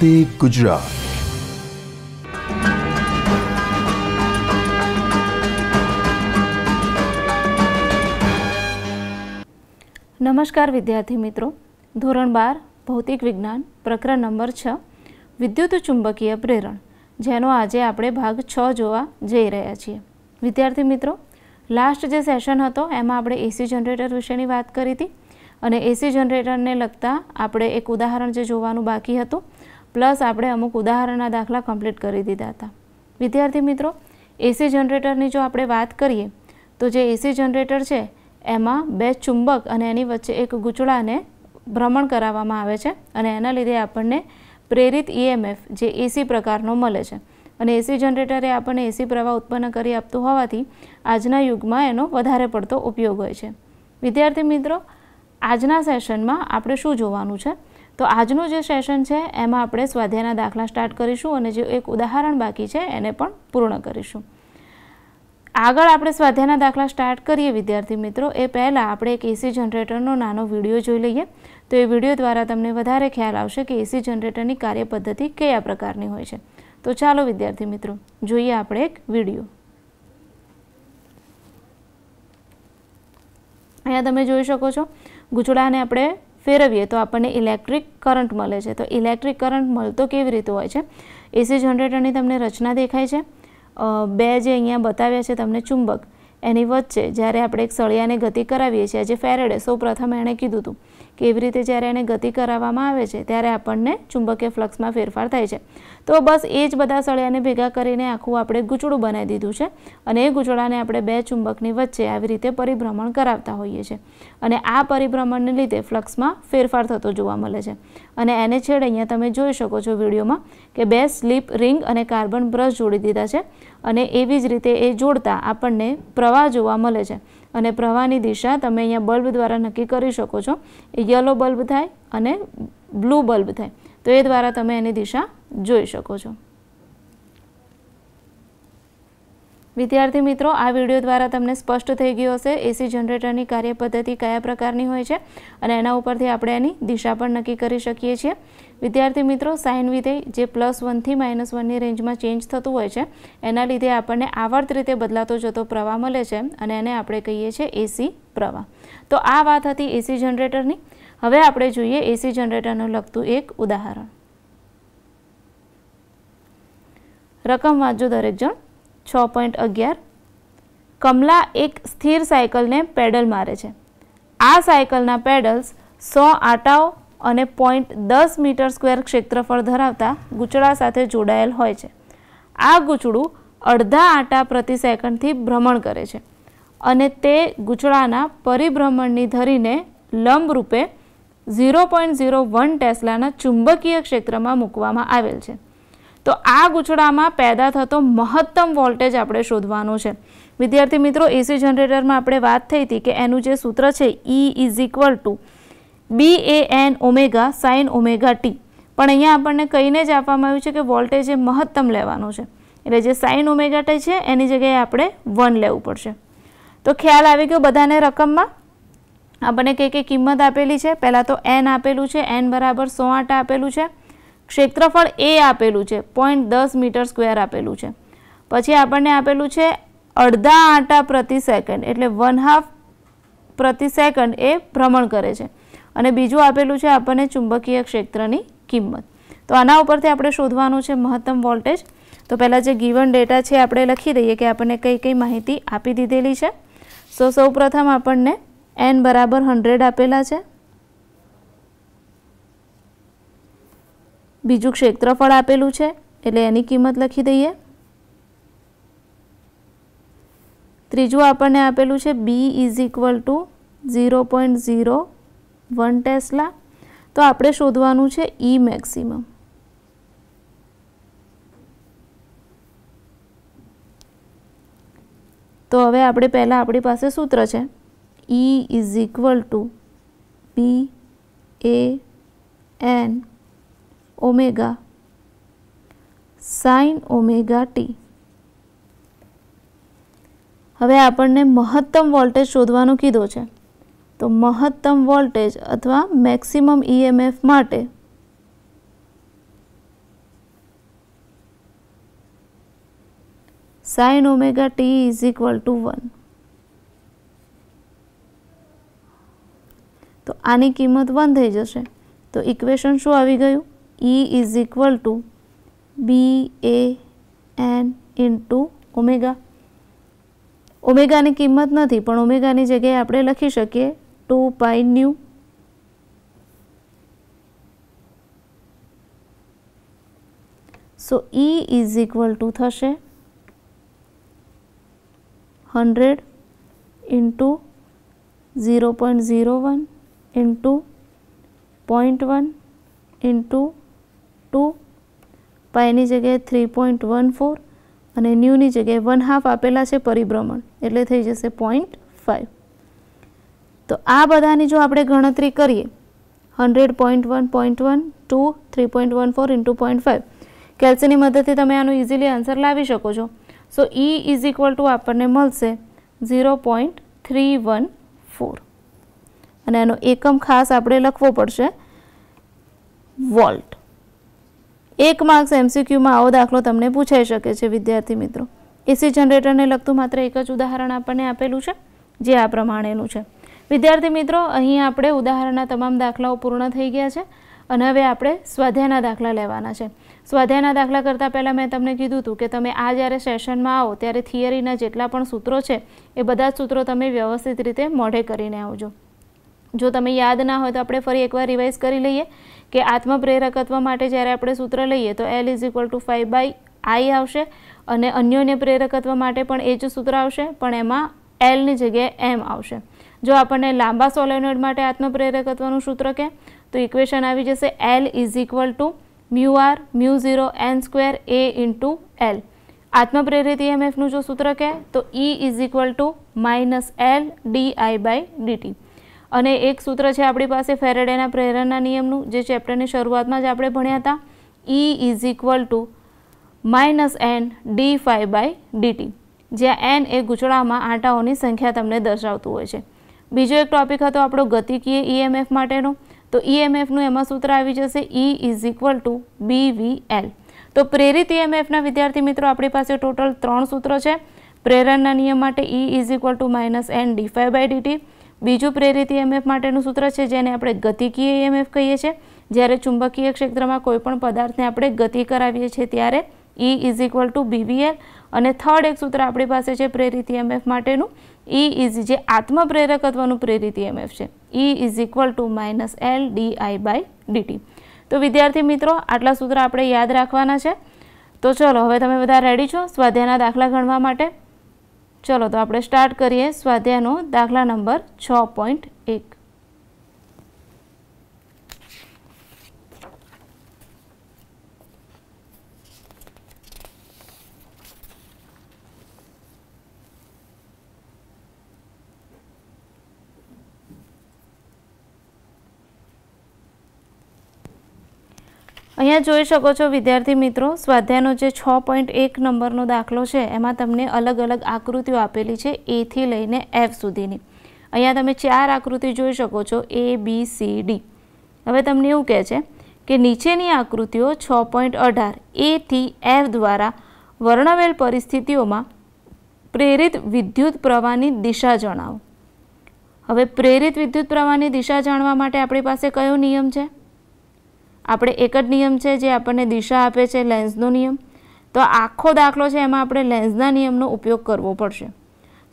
વંદે ગુજરાત નમસ્કાર વિદ્યાર્થી મિત્રો ધોરણ બાર ભૌતિક વિજ્ઞાન પ્રકરણ નંબર છ વિદ્યુત ચુંબકીય પ્રેરણ જેનો આજે આપણે ભાગ છ જોવા જઈ રહ્યા છીએ વિદ્યાર્થી મિત્રો લાસ્ટ જે સેશન હતો એમાં આપણે એસી જનરેટર વિશેની વાત કરી હતી અને એસી જનરેટરને લગતા આપણે એક ઉદાહરણ જે જોવાનું બાકી હતું પ્લસ આપણે અમુક ઉદાહરણના દાખલા કમ્પ્લીટ કરી દીધા હતા વિદ્યાર્થી મિત્રો એસી જનરેટરની જો આપણે વાત કરીએ તો જે એસી જનરેટર છે એમાં બે ચુંબક અને એની વચ્ચે એક ગૂંચળાને ભ્રમણ કરાવવામાં આવે છે અને એના લીધે આપણને પ્રેરિત ઈએમએફ e જે એસી પ્રકારનો મળે છે અને એસી જનરેટરે આપણને એસી પ્રવાહ ઉત્પન્ન કરી આપતું હોવાથી આજના યુગમાં એનો વધારે પડતો ઉપયોગ હોય છે વિદ્યાર્થી મિત્રો આજના સેશનમાં આપણે શું જોવાનું છે તો આજનું જે સેશન છે એમાં આપણે સ્વાધ્યાયના દાખલા સ્ટાર્ટ કરીશું અને જે એક ઉદાહરણ બાકી છે એને પણ પૂર્ણ કરીશું આગળ આપણે સ્વાધ્યાયના દાખલા સ્ટાર્ટ કરીએ વિદ્યાર્થી મિત્રો એ પહેલાં આપણે એક એસી જનરેટરનો નાનો વિડીયો જોઈ લઈએ તો એ વિડીયો દ્વારા તમને વધારે ખ્યાલ આવશે કે એસી જનરેટરની કાર્યપદ્ધતિ કયા પ્રકારની હોય છે તો ચાલો વિદ્યાર્થી મિત્રો જોઈએ આપણે એક વિડીયો અહીંયા તમે જોઈ શકો છો ગુચડાને આપણે ફેરવીએ તો આપણને ઇલેક્ટ્રિક કરંટ મળે છે તો ઇલેક્ટ્રિક કરંટ મળતો કેવી રીતે હોય છે એસી જનરેટરની તમને રચના દેખાય છે બે જે અહીંયા બતાવ્યા છે તમને ચુંબક એની વચ્ચે જ્યારે આપણે એક સળિયાને ગતિ કરાવીએ છીએ જે ફેરેડે સૌપ્રથમ એણે કીધું હતું કે એવી રીતે જ્યારે એને ગતિ કરાવવામાં આવે છે ત્યારે આપણને ચુંબકીય ફ્લક્સમાં ફેરફાર થાય છે તો બસ એ જ બધા સળિયાને ભેગા કરીને આખું આપણે ગૂંચળું બનાવી દીધું છે અને એ ગૂંચળાને આપણે બે ચુંબકની વચ્ચે આવી રીતે પરિભ્રમણ કરાવતા હોઈએ છીએ અને આ પરિભ્રમણને લીધે ફ્લક્સમાં ફેરફાર થતો જોવા મળે છે અને એને છેડે અહીંયા તમે જોઈ શકો છો વિડીયોમાં કે બે સ્લીપ રિંગ અને કાર્બન બ્રશ જોડી દીધા છે અને એવી જ રીતે એ જોડતા આપણને પ્રવાહ જોવા મળે છે અને પ્રવાહની દિશા તમે અહીંયા બલ્બ દ્વારા નક્કી કરી શકો છો યલો બલ્બ થાય અને બ્લુ બલ્બ થાય તો એ દ્વારા તમે એની દિશા જોઈ શકો છો વિદ્યાર્થી મિત્રો આ વિડીયો દ્વારા તમને સ્પષ્ટ થઈ ગયો હશે એસી જનરેટરની કાર્યપદ્ધતિ કયા પ્રકારની હોય છે અને એના ઉપરથી આપણે એની દિશા પણ નક્કી કરી શકીએ છીએ વિદ્યાર્થી મિત્રો સાઇન વિધેય જે પ્લસ વનથી માઇનસ વનની રેન્જમાં ચેન્જ થતું હોય છે એના લીધે આપણને આવર્ત રીતે બદલાતો જતો પ્રવાહ મળે છે અને એને આપણે કહીએ છીએ એસી પ્રવાહ તો આ વાત હતી એસી જનરેટરની હવે આપણે જોઈએ એસી જનરેટરનું લગતું એક ઉદાહરણ રકમ વાંચજો દરેક જણ છ પોઈન્ટ અગિયાર કમલા એક સ્થિર સાયકલને પેડલ મારે છે આ સાયકલના પેડલ્સ સો આટાઓ અને પોઈન્ટ દસ મીટર સ્ક્વેર ક્ષેત્રફળ ધરાવતા ગૂંચળા સાથે જોડાયેલ હોય છે આ ગૂંચળું અડધા આટા પ્રતિ સેકન્ડથી ભ્રમણ કરે છે અને તે ગૂંચળાના પરિભ્રમણની ધરીને લંબરૂપે ઝીરો પોઈન્ટ ઝીરો વન ટેસ્લાના ચુંબકીય ક્ષેત્રમાં મૂકવામાં આવેલ છે તો આ ગૂંચળામાં પેદા થતો મહત્તમ વોલ્ટેજ આપણે શોધવાનો છે વિદ્યાર્થી મિત્રો એસી જનરેટરમાં આપણે વાત થઈ હતી કે એનું જે સૂત્ર છે E is equal to B A N omega sine omega T પણ અહીંયા આપણને કહીને જ આપવામાં આવ્યું છે કે વોલ્ટેજ એ મહત્તમ લેવાનો છે એટલે જે સાઇન ઓમેગા ટી છે એની જગ્યાએ આપણે વન લેવું પડશે તો ખ્યાલ આવી ગયો બધાને રકમમાં આપણને કઈ કઈ કિંમત આપેલી છે પહેલાં તો એન આપેલું છે એન બરાબર સો આઠ આપેલું છે ક્ષેત્રફળ એ આપેલું છે પોઈન્ટ દસ મીટર સ્ક્વેર આપેલું છે પછી આપણને આપેલું છે અડધા આટા પ્રતિ સેકન્ડ એટલે વન હાફ પ્રતિ સેકન્ડ એ ભ્રમણ કરે છે અને બીજું આપેલું છે આપણને ચુંબકીય ક્ષેત્રની કિંમત તો આના ઉપરથી આપણે શોધવાનું છે મહત્તમ વોલ્ટેજ તો પહેલાં જે ગીવન ડેટા છે આપણે લખી દઈએ કે આપણને કઈ કઈ માહિતી આપી દીધેલી છે સો સૌપ્રથમ આપણને એન બરાબર હંડ્રેડ આપેલા છે બીજું ક્ષેત્રફળ આપેલું છે એટલે એની કિંમત લખી દઈએ ત્રીજું આપણને આપેલું છે B is equal to zero point zero one tesla તો આપણે શોધવાનું છે ઈ મેક્સિમમ તો હવે આપણે પહેલાં આપણી પાસે સૂત્ર છે E is equal to P A N omega sine omega T હવે આપણને મહત્તમ વોલ્ટેજ શોધવાનું કીધો છે તો મહત્તમ વોલ્ટેજ અથવા મેક્સિમમ ઈએમએફ માટે sine omega T is equal to one તો આની કિંમત વન થઈ જશે તો ઇક્વેશન શું આવી ગયું E e is equal to B A N into two omega ઓમેગાની કિંમત નથી પણ ઓમેગાની જગ્યાએ આપણે લખી શકીએ 2 pi nu so E is equal to થશે hundred into zero point zero one into point one into two પાયની જગ્યાએ થ્રી પોઈન્ટ વન ફોર અને ન્યૂની જગ્યાએ વન હાફ આપેલા છે પરિભ્રમણ એટલે થઈ જશે પોઈન્ટ ફાઇવ તો આ બધાની જો આપણે ગણતરી કરીએ hundred point one point one two three point one four into point five કેલ્સીની મદદથી તમે આનો ઇઝીલી આન્સર લાવી શકો છો so E is equal to આપણને મળશે zero point three one four અને એનો એકમ ખાસ આપણે લખવો પડશે વોલ્ટ એક માર્ક્સ એમસીક્યુમાં આવો દાખલો તમને પૂછાઈ શકે છે વિદ્યાર્થી મિત્રો એસી જનરેટરને લગતું માત્ર એક જ ઉદાહરણ આપણને આપેલું છે જે આ પ્રમાણેનું છે વિદ્યાર્થી મિત્રો અહીં આપણે ઉદાહરણના તમામ દાખલાઓ પૂર્ણ થઈ ગયા છે અને હવે આપણે સ્વાધ્યાયના દાખલા લેવાના છે સ્વાધ્યાયના દાખલા કરતાં પહેલાં મેં તમને કીધું હતું કે તમે આ જ્યારે સેશનમાં આવો ત્યારે થિયરીના જેટલા પણ સૂત્રો છે એ બધા જ સૂત્રો તમે વ્યવસ્થિત રીતે મોઢે કરીને આવજો જો તમે યાદ ના હોય તો આપણે ફરી એકવાર રિવાઇઝ કરી લઈએ કે આત્મપ્રેરકત્વ માટે જ્યારે આપણે સૂત્ર લઈએ તો L is equal to five by I આવશે અને અન્યોન્ય પ્રેરકત્વ માટે પણ એ જ સૂત્ર આવશે પણ એમાં એલની જગ્યાએ એમ આવશે જો આપણને લાંબા સોલેનોઇડ માટે આત્મપ્રેરકત્વનું સૂત્ર કે તો ઇક્વેશન આવી જશે L is equal to mu R mu zero N square A into L આત્મપ્રેરિત ઈએમએફનું જો સૂત્ર કે તો E is equal to minus L D I by DT અને એક સૂત્ર છે આપણી પાસે ફેરેડેના પ્રેરણના નિયમનું જે ચેપ્ટરની શરૂઆતમાં જ આપણે ભણ્યા હતા E is equal to minus N D phi by DT જ્યાં એન એ ગૂંચળામાં આંટાઓની સંખ્યા તમને દર્શાવતું હોય છે બીજો એક ટોપિક હતો આપણો ગતિકીય ઈએમએફ e માટેનો તો ઈએમએફનું e એમાં સૂત્ર આવી જશે E is equal to B V L તો પ્રેરિત ઈએમએફના e વિદ્યાર્થી મિત્રો આપણી પાસે ટોટલ ત્રણ સૂત્રો છે પ્રેરણના નિયમ માટે E is equal to minus N D by DT બીજું પ્રેરિત ઈએમએફ માટેનું સૂત્ર છે જેને આપણે ગતિકીય ઈએમએફ કહીએ છીએ જ્યારે ચુંબકીય ક્ષેત્રમાં કોઈપણ પદાર્થને આપણે ગતિ કરાવીએ છીએ ત્યારે E is equal to BVL અને થર્ડ એક સૂત્ર આપણી પાસે છે પ્રેરિત ઇએમએફ e માટેનું ઈ e ઇઝ જે આત્મપ્રેરકત્વનું અથવા પ્રેરિત ઇએમએફ e છે E is equal to minus L D I by DT તો વિદ્યાર્થી મિત્રો આટલા સૂત્ર આપણે યાદ રાખવાના છે તો ચલો હવે તમે બધા રેડી છો સ્વાધ્યાયના દાખલા ગણવા માટે ચલો તો આપણે સ્ટાર્ટ કરીએ સ્વાધ્યાયનો દાખલા નંબર છ પોઈન્ટ એક અહીંયા જોઈ શકો છો વિદ્યાર્થી મિત્રો સ્વાધ્યાયનો જે છ પોઈન્ટ એક નંબરનો દાખલો છે એમાં તમને અલગ અલગ આકૃતિઓ આપેલી છે એથી લઈને એફ સુધીની અહીંયા તમે ચાર આકૃતિ જોઈ શકો છો એ બી સી ડી હવે તમને એવું કહે છે કે નીચેની આકૃતિઓ છ પોઈન્ટ અઢાર એથી એફ દ્વારા વર્ણવેલ પરિસ્થિતિઓમાં પ્રેરિત વિદ્યુત પ્રવાહની દિશા જણાવો હવે પ્રેરિત વિદ્યુત પ્રવાહની દિશા જાણવા માટે આપણી પાસે કયો નિયમ છે આપણે એક જ નિયમ છે જે આપણને દિશા આપે છે લેન્સનો નિયમ તો આખો દાખલો છે એમાં આપણે લેન્સના નિયમનો ઉપયોગ કરવો પડશે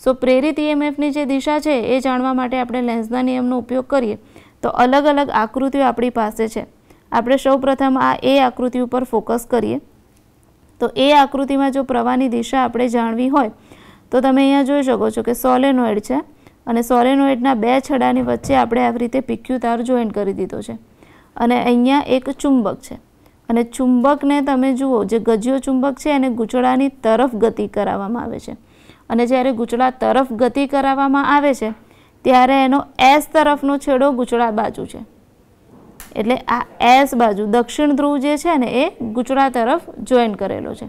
સો પ્રેરિત ઈએમએફની જે દિશા છે એ જાણવા માટે આપણે લેન્સના નિયમનો ઉપયોગ કરીએ તો અલગ અલગ આકૃતિઓ આપણી પાસે છે આપણે સૌપ્રથમ આ એ આકૃતિ ઉપર ફોકસ કરીએ તો એ આકૃતિમાં જો પ્રવાહની દિશા આપણે જાણવી હોય તો તમે અહીંયા જોઈ શકો છો કે સોલેનોઇડ છે અને સોલેનોઇડના બે છડાની વચ્ચે આપણે આવી રીતે પીક્યુ તાર જોઈન કરી દીધો છે અને અહીંયા એક ચુંબક છે અને ચુંબકને તમે જુઓ જે ગજિયો ચુંબક છે એને ગૂંચળાની તરફ ગતિ કરાવવામાં આવે છે અને જ્યારે ગૂંચળા તરફ ગતિ કરાવવામાં આવે છે ત્યારે એનો એસ તરફનો છેડો ગૂંચળા બાજુ છે એટલે આ એસ બાજુ દક્ષિણ ધ્રુવ જે છે ને એ ગૂંચળા તરફ જોઈન કરેલો છે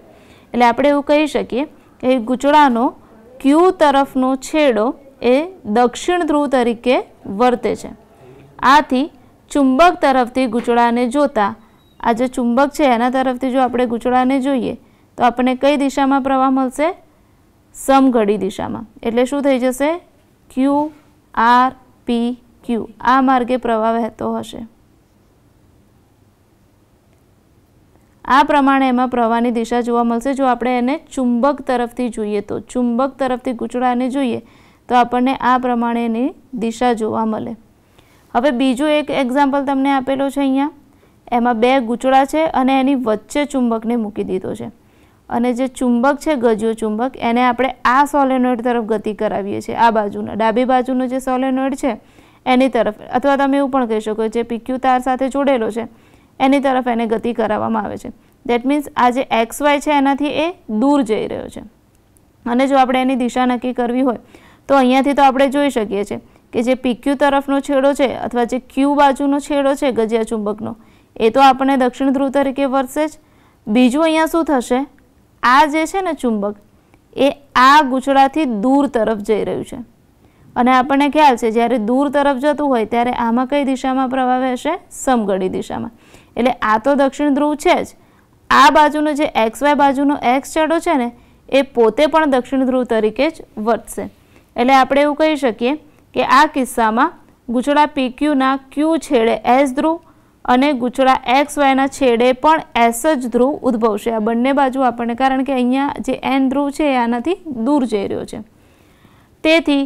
એટલે આપણે એવું કહી શકીએ કે ગૂંચળાનો ક્યુ તરફનો છેડો એ દક્ષિણ ધ્રુવ તરીકે વર્તે છે આથી ચુંબક તરફથી ગૂંચળાને જોતા આ જે ચુંબક છે એના તરફથી જો આપણે ગૂંચળાને જોઈએ તો આપણને કઈ દિશામાં પ્રવાહ મળશે સમઘડી દિશામાં એટલે શું થઈ જશે ક્યુ આર પી ક્યુ આ માર્ગે પ્રવાહ વહેતો હશે આ પ્રમાણે એમાં પ્રવાહની દિશા જોવા મળશે જો આપણે એને ચુંબક તરફથી જોઈએ તો ચુંબક તરફથી ગૂંચળાને જોઈએ તો આપણને આ પ્રમાણે એની દિશા જોવા મળે હવે બીજું એક એક્ઝામ્પલ તમને આપેલો છે અહીંયા એમાં બે ગૂંચળા છે અને એની વચ્ચે ચુંબકને મૂકી દીધો છે અને જે ચુંબક છે ગજ્યો ચુંબક એને આપણે આ સોલેનોઇડ તરફ ગતિ કરાવીએ છીએ આ બાજુના ડાબી બાજુનો જે સોલેનોઇડ છે એની તરફ અથવા તમે એવું પણ કહી શકો જે પીક્યુ તાર સાથે જોડેલો છે એની તરફ એને ગતિ કરાવવામાં આવે છે દેટ મીન્સ આ જે એક્સ વાય છે એનાથી એ દૂર જઈ રહ્યો છે અને જો આપણે એની દિશા નક્કી કરવી હોય તો અહીંયાથી તો આપણે જોઈ શકીએ છીએ કે જે પીક્યુ તરફનો છેડો છે અથવા જે ક્યુ બાજુનો છેડો છે ગજિયા ચુંબકનો એ તો આપણે દક્ષિણ ધ્રુવ તરીકે વરસે જ બીજું અહીંયા શું થશે આ જે છે ને ચુંબક એ આ ગૂંચળાથી દૂર તરફ જઈ રહ્યું છે અને આપણને ખ્યાલ છે જ્યારે દૂર તરફ જતું હોય ત્યારે આમાં કઈ દિશામાં પ્રવાહ વહેશે સમઘડી દિશામાં એટલે આ તો દક્ષિણ ધ્રુવ છે જ આ બાજુનો જે એક્સ વાય બાજુનો એક્સ છેડો છે ને એ પોતે પણ દક્ષિણ ધ્રુવ તરીકે જ વર્તશે એટલે આપણે એવું કહી શકીએ કે આ કિસ્સામાં ગૂંચળા પીક્યુના ક્યુ છેડે એસ ધ્રુવ અને ગૂંચળા એક્સ વાયના છેડે પણ એસ જ ધ્રુવ ઉદ્ભવશે આ બંને બાજુ આપણને કારણ કે અહીંયા જે એન ધ્રુવ છે એ આનાથી દૂર જઈ રહ્યો છે તેથી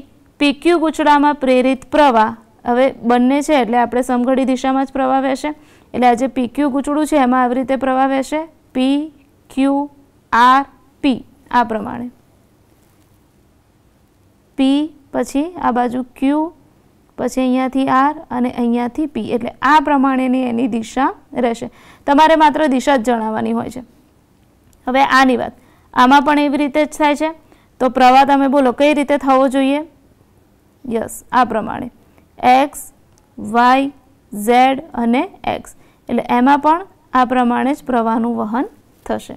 પીક્યુ ગૂંચળામાં પ્રેરિત પ્રવાહ હવે બંને છે એટલે આપણે સમઘડી દિશામાં જ પ્રવાહ વહેશે એટલે આ જે પીક્યુ ગૂંચળું છે એમાં આવી રીતે પ્રવાહ વહેશે પી ક્યુ આર પી આ પ્રમાણે પી પછી આ બાજુ ક્યુ પછી અહીંયાથી આર અને અહીંયાથી પી એટલે આ પ્રમાણેની એની દિશા રહેશે તમારે માત્ર દિશા જ જણાવવાની હોય છે હવે આની વાત આમાં પણ એવી રીતે જ થાય છે તો પ્રવાહ તમે બોલો કઈ રીતે થવો જોઈએ યસ આ પ્રમાણે એક્સ વાય ઝેડ અને એક્સ એટલે એમાં પણ આ પ્રમાણે જ પ્રવાહનું વહન થશે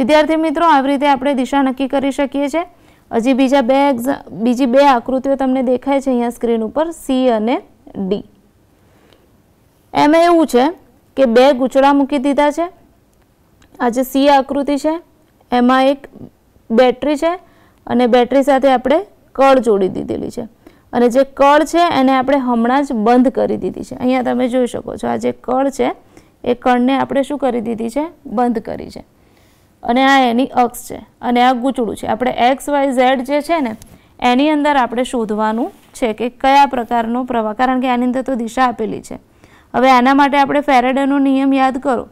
વિદ્યાર્થી મિત્રો આવી રીતે આપણે દિશા નક્કી કરી શકીએ છીએ હજી બીજા બે બીજી બે આકૃતિઓ તમને દેખાય છે અહીંયા સ્ક્રીન ઉપર સી અને ડી એમાં એવું છે કે બે ગૂંચળા મૂકી દીધા છે આ જે સી આકૃતિ છે એમાં એક બેટરી છે અને બેટરી સાથે આપણે કળ જોડી દીધેલી છે અને જે કળ છે એને આપણે હમણાં જ બંધ કરી દીધી છે અહીંયા તમે જોઈ શકો છો આ જે કળ છે એ કળને આપણે શું કરી દીધી છે બંધ કરી છે અને આ એની અક્ષ છે અને આ ગૂંચળું છે આપણે એક્સ વાય ઝેડ જે છે ને એની અંદર આપણે શોધવાનું છે કે કયા પ્રકારનો પ્રવાહ કારણ કે આની અંદર તો દિશા આપેલી છે હવે આના માટે આપણે ફેરેડેનો નિયમ યાદ કરો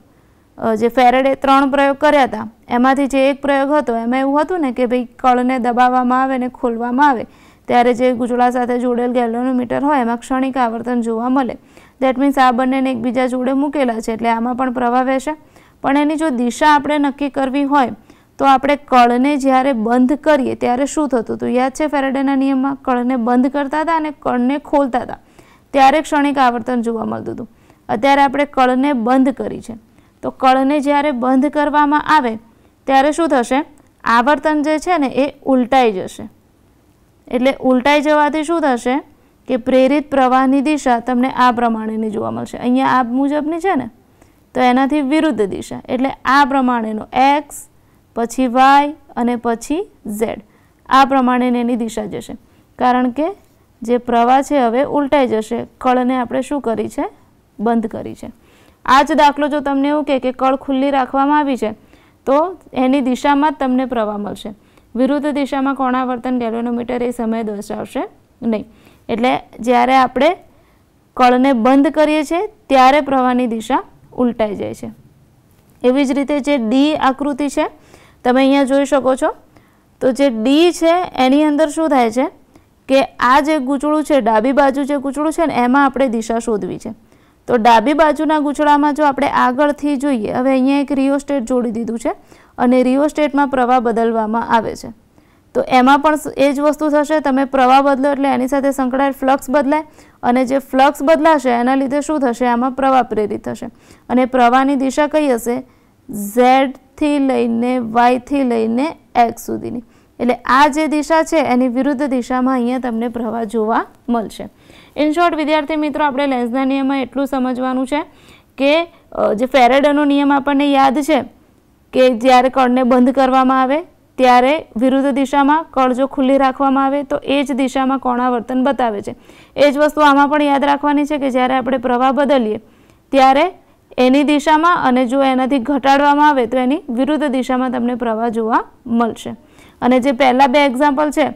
જે ફેરેડે ત્રણ પ્રયોગ કર્યા હતા એમાંથી જે એક પ્રયોગ હતો એમાં એવું હતું ને કે ભાઈ કળને દબાવવામાં આવે ને ખોલવામાં આવે ત્યારે જે ગુજળા સાથે જોડેલ ગેલોનોમીટર હોય એમાં ક્ષણિક આવર્તન જોવા મળે દેટ મીન્સ આ બંનેને એકબીજા જોડે મૂકેલા છે એટલે આમાં પણ પ્રવાહ વહેશે પણ એની જો દિશા આપણે નક્કી કરવી હોય તો આપણે કળને જ્યારે બંધ કરીએ ત્યારે શું થતું હતું યાદ છે ફેરેડેના નિયમમાં કળને બંધ કરતા હતા અને કળને ખોલતા હતા ત્યારે ક્ષણિક આવર્તન જોવા મળતું હતું અત્યારે આપણે કળને બંધ કરી છે તો કળને જ્યારે બંધ કરવામાં આવે ત્યારે શું થશે આવર્તન જે છે ને એ ઉલટાઈ જશે એટલે ઉલટાઈ જવાથી શું થશે કે પ્રેરિત પ્રવાહની દિશા તમને આ પ્રમાણેની જોવા મળશે અહીંયા આ મુજબની છે ને તો એનાથી વિરુદ્ધ દિશા એટલે આ પ્રમાણેનો એક્સ પછી વાય અને પછી ઝેડ આ પ્રમાણેની એની દિશા જશે કારણ કે જે પ્રવાહ છે હવે ઉલટાઈ જશે કળને આપણે શું કરી છે બંધ કરી છે આ જ દાખલો જો તમને એવું કહે કે કળ ખુલ્લી રાખવામાં આવી છે તો એની દિશામાં જ તમને પ્રવાહ મળશે વિરુદ્ધ દિશામાં કોણાવર્તન ગેલોનોમીટર એ સમય દર્શાવશે નહીં એટલે જ્યારે આપણે કળને બંધ કરીએ છીએ ત્યારે પ્રવાહની દિશા ઉલટાઈ જાય છે એવી જ રીતે જે ડી આકૃતિ છે તમે અહીંયા જોઈ શકો છો તો જે ડી છે એની અંદર શું થાય છે કે આ જે ગૂંચળું છે ડાબી બાજુ જે ગૂંચળું છે ને એમાં આપણે દિશા શોધવી છે તો ડાબી બાજુના ગૂંચળામાં જો આપણે આગળથી જોઈએ હવે અહીંયા એક રિયો સ્ટેટ જોડી દીધું છે અને રિયો સ્ટેટમાં પ્રવાહ બદલવામાં આવે છે તો એમાં પણ એ જ વસ્તુ થશે તમે પ્રવાહ બદલો એટલે એની સાથે સંકળાયેલ ફ્લક્સ બદલાય અને જે ફ્લક્સ બદલાશે એના લીધે શું થશે આમાં પ્રવાહ પ્રેરિત થશે અને પ્રવાહની દિશા કઈ હશે ઝેડથી લઈને વાયથી લઈને એક્સ સુધીની એટલે આ જે દિશા છે એની વિરુદ્ધ દિશામાં અહીંયા તમને પ્રવાહ જોવા મળશે ઇન શોર્ટ વિદ્યાર્થી મિત્રો આપણે લેન્સના નિયમમાં એટલું સમજવાનું છે કે જે ફેરેડનો નિયમ આપણને યાદ છે કે જ્યારે કણને બંધ કરવામાં આવે ત્યારે વિરુદ્ધ દિશામાં કળજો ખુલ્લી રાખવામાં આવે તો એ જ દિશામાં કોણાવર્તન બતાવે છે એ જ વસ્તુ આમાં પણ યાદ રાખવાની છે કે જ્યારે આપણે પ્રવાહ બદલીએ ત્યારે એની દિશામાં અને જો એનાથી ઘટાડવામાં આવે તો એની વિરુદ્ધ દિશામાં તમને પ્રવાહ જોવા મળશે અને જે પહેલાં બે એક્ઝામ્પલ છે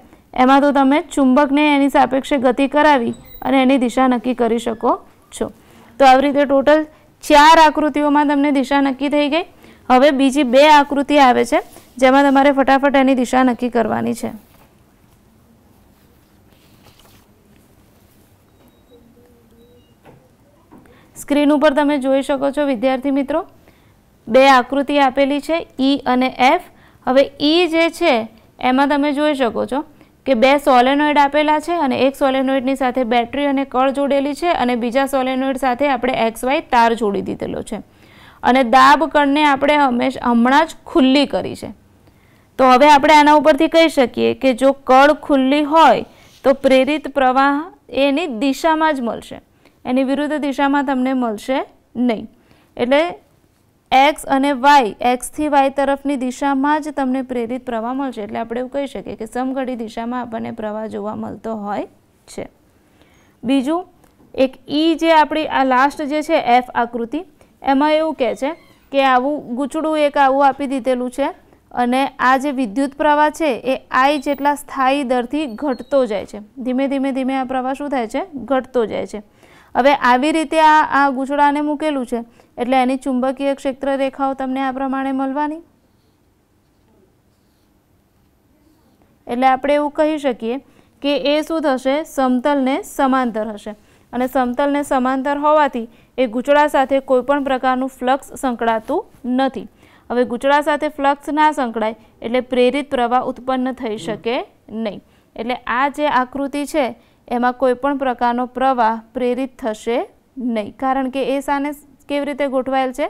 એમાં તો તમે ચુંબકને એની સાપેક્ષે ગતિ કરાવી અને એની દિશા નક્કી કરી શકો છો તો આવી રીતે ટોટલ ચાર આકૃતિઓમાં તમને દિશા નક્કી થઈ ગઈ હવે બીજી બે આકૃતિ આવે છે જેમાં તમારે ફટાફટ એની દિશા નક્કી કરવાની છે સ્ક્રીન ઉપર તમે જોઈ શકો છો વિદ્યાર્થી મિત્રો બે આકૃતિ આપેલી છે ઈ e અને એફ હવે ઈ e જે છે એમાં તમે જોઈ શકો છો કે બે સોલેનોઇડ આપેલા છે અને એક સોલેનોઇડની સાથે બેટરી અને કળ જોડેલી છે અને બીજા સોલેનોઇડ સાથે આપણે એક્સ વાય તાર જોડી દીધેલો છે અને દાબ કળને આપણે હંમેશા હમણાં જ ખુલ્લી કરી છે તો હવે આપણે આના ઉપરથી કહી શકીએ કે જો કળ ખુલ્લી હોય તો પ્રેરિત પ્રવાહ એની દિશામાં જ મળશે એની વિરુદ્ધ દિશામાં તમને મળશે નહીં એટલે એક્સ અને વાય એક્સથી વાય તરફની દિશામાં જ તમને પ્રેરિત પ્રવાહ મળશે એટલે આપણે એવું કહી શકીએ કે સમઘડી દિશામાં આપણને પ્રવાહ જોવા મળતો હોય છે બીજું એક ઈ e જે આપણી આ લાસ્ટ જે છે એફ આકૃતિ એમાં એવું કહે છે કે આવું ગૂંચડું એક આવું આપી દીધેલું છે અને આ જે વિદ્યુત પ્રવાહ છે એ આઈ જેટલા સ્થાયી દરથી ઘટતો જાય છે ધીમે ધીમે ધીમે આ પ્રવાહ શું થાય છે ઘટતો જાય છે હવે આવી રીતે આ આ ગૂંચળાને મૂકેલું છે એટલે એની ચુંબકીય ક્ષેત્ર રેખાઓ તમને આ પ્રમાણે મળવાની એટલે આપણે એવું કહી શકીએ કે એ શું થશે સમતલને સમાંતર હશે અને સમતલને સમાંતર હોવાથી એ ગૂંચળા સાથે કોઈપણ પ્રકારનું ફ્લક્સ સંકળાતું નથી હવે ગુચળા સાથે ફ્લક્સ ના સંકળાય એટલે પ્રેરિત પ્રવાહ ઉત્પન્ન થઈ શકે નહીં એટલે આ જે આકૃતિ છે એમાં કોઈપણ પ્રકારનો પ્રવાહ પ્રેરિત થશે નહીં કારણ કે એ સાને કેવી રીતે ગોઠવાયેલ છે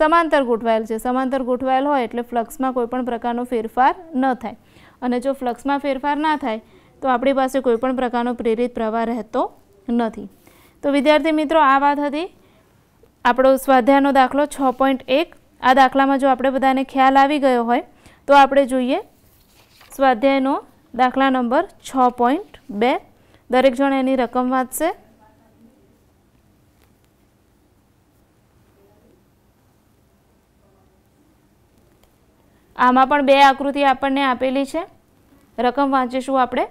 સમાંતર ગોઠવાયેલ છે સમાંતર ગોઠવાયેલ હોય એટલે ફ્લક્સમાં કોઈપણ પ્રકારનો ફેરફાર ન થાય અને જો ફ્લક્સમાં ફેરફાર ના થાય તો આપણી પાસે કોઈપણ પ્રકારનો પ્રેરિત પ્રવાહ રહેતો નથી તો વિદ્યાર્થી મિત્રો આ વાત હતી આપણો સ્વાધ્યાયનો દાખલો છ પોઈન્ટ એક આ દાખલામાં જો આપણે બધાને ખ્યાલ આવી ગયો હોય તો આપણે જોઈએ સ્વાધ્યાયનો દાખલા નંબર છ પોઈન્ટ બે દરેક જણ એની રકમ વાંચશે આમાં પણ બે આકૃતિ આપણને આપેલી છે રકમ વાંચીશું આપણે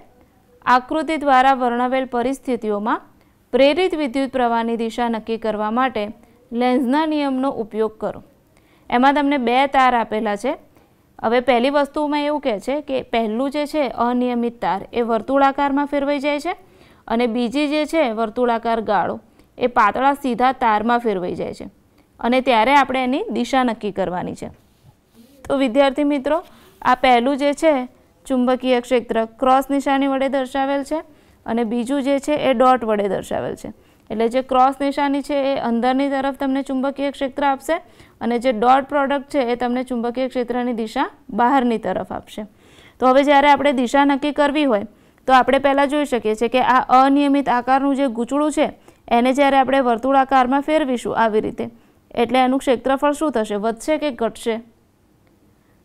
આકૃતિ દ્વારા વર્ણવેલ પરિસ્થિતિઓમાં પ્રેરિત વિદ્યુત પ્રવાહની દિશા નક્કી કરવા માટે લેન્ઝના નિયમનો ઉપયોગ કરો એમાં તમને બે તાર આપેલા છે હવે પહેલી વસ્તુમાં એવું કહે છે કે પહેલું જે છે અનિયમિત તાર એ વર્તુળાકારમાં ફેરવાઈ જાય છે અને બીજી જે છે વર્તુળાકાર ગાળો એ પાતળા સીધા તારમાં ફેરવાઈ જાય છે અને ત્યારે આપણે એની દિશા નક્કી કરવાની છે તો વિદ્યાર્થી મિત્રો આ પહેલું જે છે ચુંબકીય ક્ષેત્ર ક્રોસ નિશાની વડે દર્શાવેલ છે અને બીજું જે છે એ ડોટ વડે દર્શાવેલ છે એટલે જે ક્રોસ નિશાની છે એ અંદરની તરફ તમને ચુંબકીય ક્ષેત્ર આપશે અને જે ડોટ પ્રોડક્ટ છે એ તમને ચુંબકીય ક્ષેત્રની દિશા બહારની તરફ આપશે તો હવે જ્યારે આપણે દિશા નક્કી કરવી હોય તો આપણે પહેલાં જોઈ શકીએ છીએ કે આ અનિયમિત આકારનું જે ગૂંચળું છે એને જ્યારે આપણે વર્તુળ આકારમાં ફેરવીશું આવી રીતે એટલે એનું ક્ષેત્રફળ શું થશે વધશે કે ઘટશે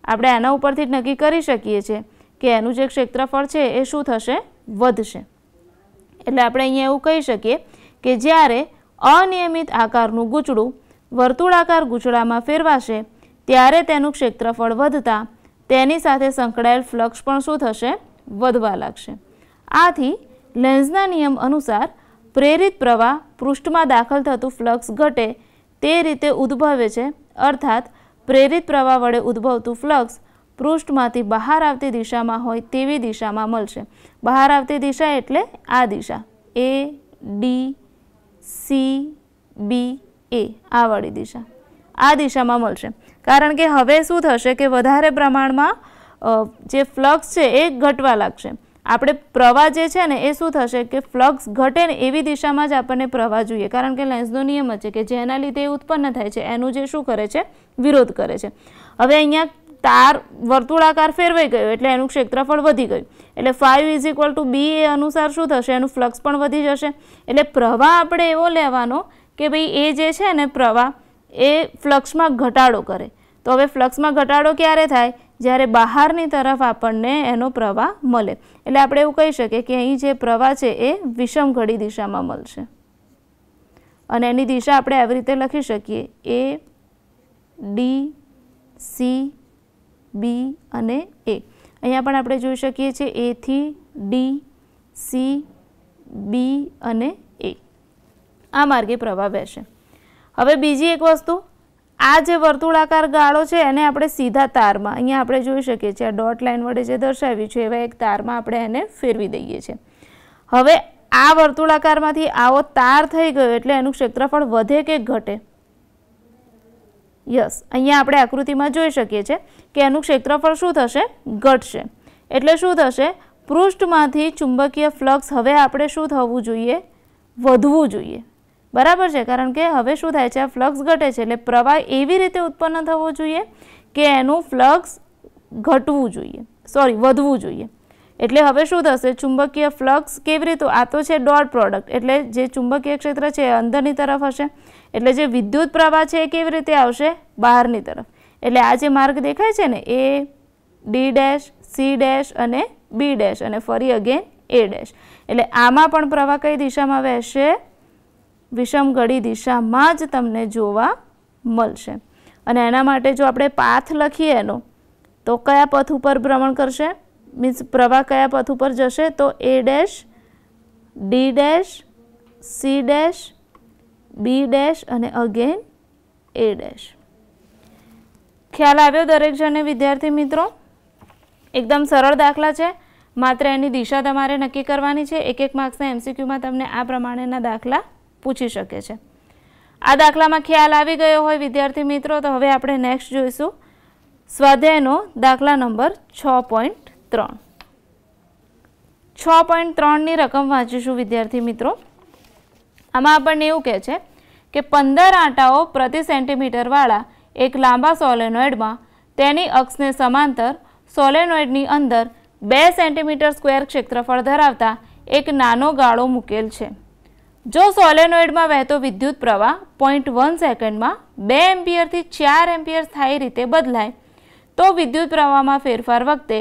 આપણે એના ઉપરથી જ નક્કી કરી શકીએ છીએ કે એનું જે ક્ષેત્રફળ છે એ શું થશે વધશે એટલે આપણે અહીંયા એવું કહી શકીએ કે જ્યારે અનિયમિત આકારનું ગૂંચળું વર્તુળાકાર ગૂંચળામાં ફેરવાશે ત્યારે તેનું ક્ષેત્રફળ વધતા તેની સાથે સંકળાયેલ ફ્લક્સ પણ શું થશે વધવા લાગશે આથી લેન્સના નિયમ અનુસાર પ્રેરિત પ્રવાહ પૃષ્ઠમાં દાખલ થતું ફ્લક્સ ઘટે તે રીતે ઉદ્ભવે છે અર્થાત પ્રેરિત પ્રવાહ વડે ઉદ્ભવતું ફ્લક્સ પૃષ્ઠમાંથી બહાર આવતી દિશામાં હોય તેવી દિશામાં મળશે બહાર આવતી દિશા એટલે આ દિશા એ ડી સી બી એ આવાળી દિશા આ દિશામાં મળશે કારણ કે હવે શું થશે કે વધારે પ્રમાણમાં જે ફ્લક્સ છે એ ઘટવા લાગશે આપણે પ્રવાહ જે છે ને એ શું થશે કે ફ્લક્સ ઘટે ને એવી દિશામાં જ આપણને પ્રવાહ જોઈએ કારણ કે લેન્સનો નિયમ જ છે કે જેના લીધે એ ઉત્પન્ન થાય છે એનું જે શું કરે છે વિરોધ કરે છે હવે અહીંયા તાર વર્તુળાકાર ફેરવાઈ ગયો એટલે એનું ક્ષેત્રફળ વધી ગયું એટલે five is equal to B A અનુસાર શું થશે એનું ફ્લક્સ પણ વધી જશે એટલે પ્રવાહ આપણે એવો લેવાનો કે ભાઈ એ જે છે ને પ્રવાહ એ ફ્લક્સમાં ઘટાડો કરે તો હવે ફ્લક્સમાં ઘટાડો ક્યારે થાય જ્યારે બહારની તરફ આપણને એનો પ્રવાહ મળે એટલે આપણે એવું કહી શકીએ કે અહીં જે પ્રવાહ છે એ વિષમ ઘડી દિશામાં મળશે અને એની દિશા આપણે આવી રીતે લખી શકીએ એ ડી સી બી અને એ અહીંયા પણ આપણે જોઈ શકીએ છીએ એથી ડી સી બી અને એ આ માર્ગે પ્રવાહ બેસે હવે બીજી એક વસ્તુ આ જે વર્તુળાકાર ગાળો છે એને આપણે સીધા તારમાં અહીંયા આપણે જોઈ શકીએ છીએ આ ડોટ લાઇન વડે જે દર્શાવ્યું છે એવા એક તારમાં આપણે એને ફેરવી દઈએ છીએ હવે આ વર્તુળાકારમાંથી આવો તાર થઈ ગયો એટલે એનું ક્ષેત્રફળ વધે કે ઘટે યસ અહીંયા આપણે આકૃતિમાં જોઈ શકીએ છીએ કે એનું ક્ષેત્રફળ શું થશે ઘટશે એટલે શું થશે પૃષ્ઠમાંથી ચુંબકીય ફ્લક્સ હવે આપણે શું થવું જોઈએ વધવું જોઈએ બરાબર છે કારણ કે હવે શું થાય છે આ ફ્લક્સ ઘટે છે એટલે પ્રવાહ એવી રીતે ઉત્પન્ન થવો જોઈએ કે એનું ફ્લક્સ ઘટવું જોઈએ સોરી વધવું જોઈએ એટલે હવે શું થશે ચુંબકીય ફ્લક્સ કેવી રીતે આ તો છે ડોટ પ્રોડક્ટ એટલે જે ચુંબકીય ક્ષેત્ર છે અંદરની તરફ હશે એટલે જે વિદ્યુત પ્રવાહ છે એ કેવી રીતે આવશે બહારની તરફ એટલે આ જે માર્ગ દેખાય છે ને A D dash C dash અને બી ડેશ અને ફરી અગેન એ ડેશ એટલે આમાં પણ પ્રવાહ કઈ દિશામાં વહેશે વિષમ દિશામાં જ તમને જોવા મળશે અને એના માટે જો આપણે પાથ લખીએ એનો તો કયા પથ ઉપર ભ્રમણ કરશે મીન્સ પ્રવાહ કયા પથ ઉપર જશે તો A dash D dash C dash B dash અને અગેન એ ડેશ ખ્યાલ આવ્યો દરેક જણને વિદ્યાર્થી મિત્રો એકદમ સરળ દાખલા છે માત્ર એની દિશા તમારે નક્કી કરવાની છે એક એક માર્ક્સના એમસીક્યુમાં તમને આ પ્રમાણેના દાખલા પૂછી શકે છે આ દાખલામાં ખ્યાલ આવી ગયો હોય વિદ્યાર્થી મિત્રો તો હવે આપણે નેક્સ્ટ જોઈશું સ્વાધ્યાયનો દાખલા નંબર છ પોઈન્ટ ત્રણ છ પોઈન્ટ ત્રણની રકમ વાંચીશું વિદ્યાર્થી મિત્રો આમાં આપણને એવું કહે છે કે પંદર આંટાઓ પ્રતિ સેન્ટીમીટરવાળા એક લાંબા સોલેનોઇડમાં તેની અક્ષને સમાંતર સોલેનોઇડની અંદર બે સેન્ટીમીટર સ્ક્વેર ક્ષેત્રફળ ધરાવતા એક નાનો ગાળો મૂકેલ છે જો સોલેનોઇડમાં વહેતો વિદ્યુત પ્રવાહ પોઈન્ટ વન સેકન્ડમાં બે એમ્પિયરથી ચાર એમ્પિયર સ્થાયી રીતે બદલાય તો વિદ્યુત પ્રવાહમાં ફેરફાર વખતે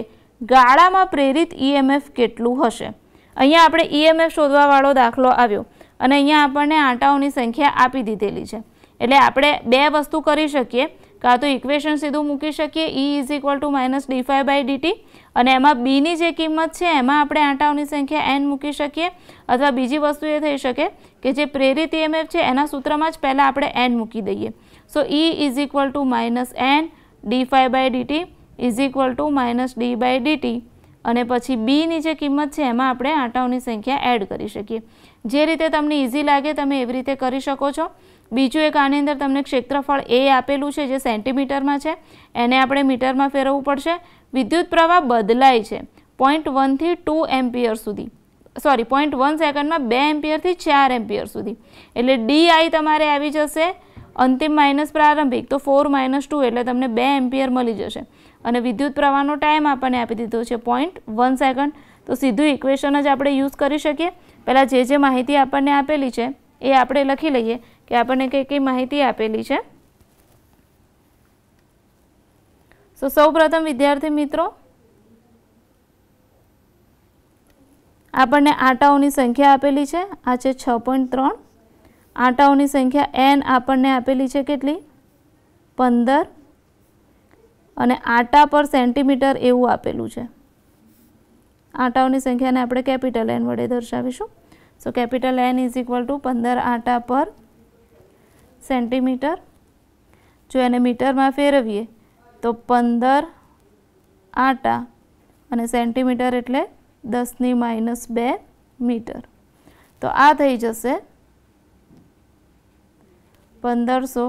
ગાળામાં પ્રેરિત ઈએમએફ e કેટલું હશે અહીંયા આપણે ઈએમએફ e શોધવાવાળો દાખલો આવ્યો અને અહીંયા આપણને આંટાઓની સંખ્યા આપી દીધેલી છે એટલે આપણે બે વસ્તુ કરી શકીએ કાં તો ઇક્વેશન સીધું મૂકી શકીએ E is equal to minus D phi by DT અને એમાં બીની જે કિંમત છે એમાં આપણે આંટાઓની સંખ્યા એન મૂકી શકીએ અથવા બીજી વસ્તુ એ થઈ શકે કે જે પ્રેરિત ઈએમએફ e છે એના સૂત્રમાં જ પહેલાં આપણે એન મૂકી દઈએ so E is equal to minus N D phi by DT is equal to minus D by DT અને પછી બીની જે કિંમત છે એમાં આપણે આંટાઓની સંખ્યા એડ કરી શકીએ જે રીતે તમને ઇઝી લાગે તમે એવી રીતે કરી શકો છો બીજું એક આની અંદર તમને ક્ષેત્રફળ એ આપેલું છે જે સેન્ટીમીટરમાં છે એને આપણે મીટરમાં ફેરવવું પડશે વિદ્યુત પ્રવાહ બદલાય છે પોઈન્ટ વનથી ટુ એમ્પિયર સુધી સોરી પોઈન્ટ વન સેકન્ડમાં બે એમ્પિયરથી ચાર એમ્પિયર સુધી એટલે ડી આઈ તમારે આવી જશે અંતિમ માઇનસ પ્રારંભિક તો ફોર માઇનસ ટુ એટલે તમને બે એમ્પિયર મળી જશે અને વિદ્યુત પ્રવાહનો ટાઈમ આપણને આપી દીધો છે પોઈન્ટ વન સેકન્ડ તો સીધું ઇક્વેશન જ આપણે યુઝ કરી શકીએ પહેલાં જે જે માહિતી આપણને આપેલી છે એ આપણે લખી લઈએ કે આપણને કઈ કઈ માહિતી આપેલી છે સો સૌપ્રથમ વિદ્યાર્થી મિત્રો આપણને આંટાઓની સંખ્યા આપેલી છે આ છે છ પોઈન્ટ ત્રણ આંટાઓની સંખ્યા એન આપણને આપેલી છે કેટલી પંદર અને આંટા પર સેન્ટીમીટર એવું આપેલું છે આંટાઓની સંખ્યાને આપણે કેપિટલ એન વડે દર્શાવીશું so capital N is equal to પંદર આટા પર સેન્ટીમીટર જો એને મીટરમાં ફેરવીએ તો પંદર આટા અને સેન્ટીમીટર એટલે દસની માઇનસ બે મીટર તો આ થઈ જશે પંદરસો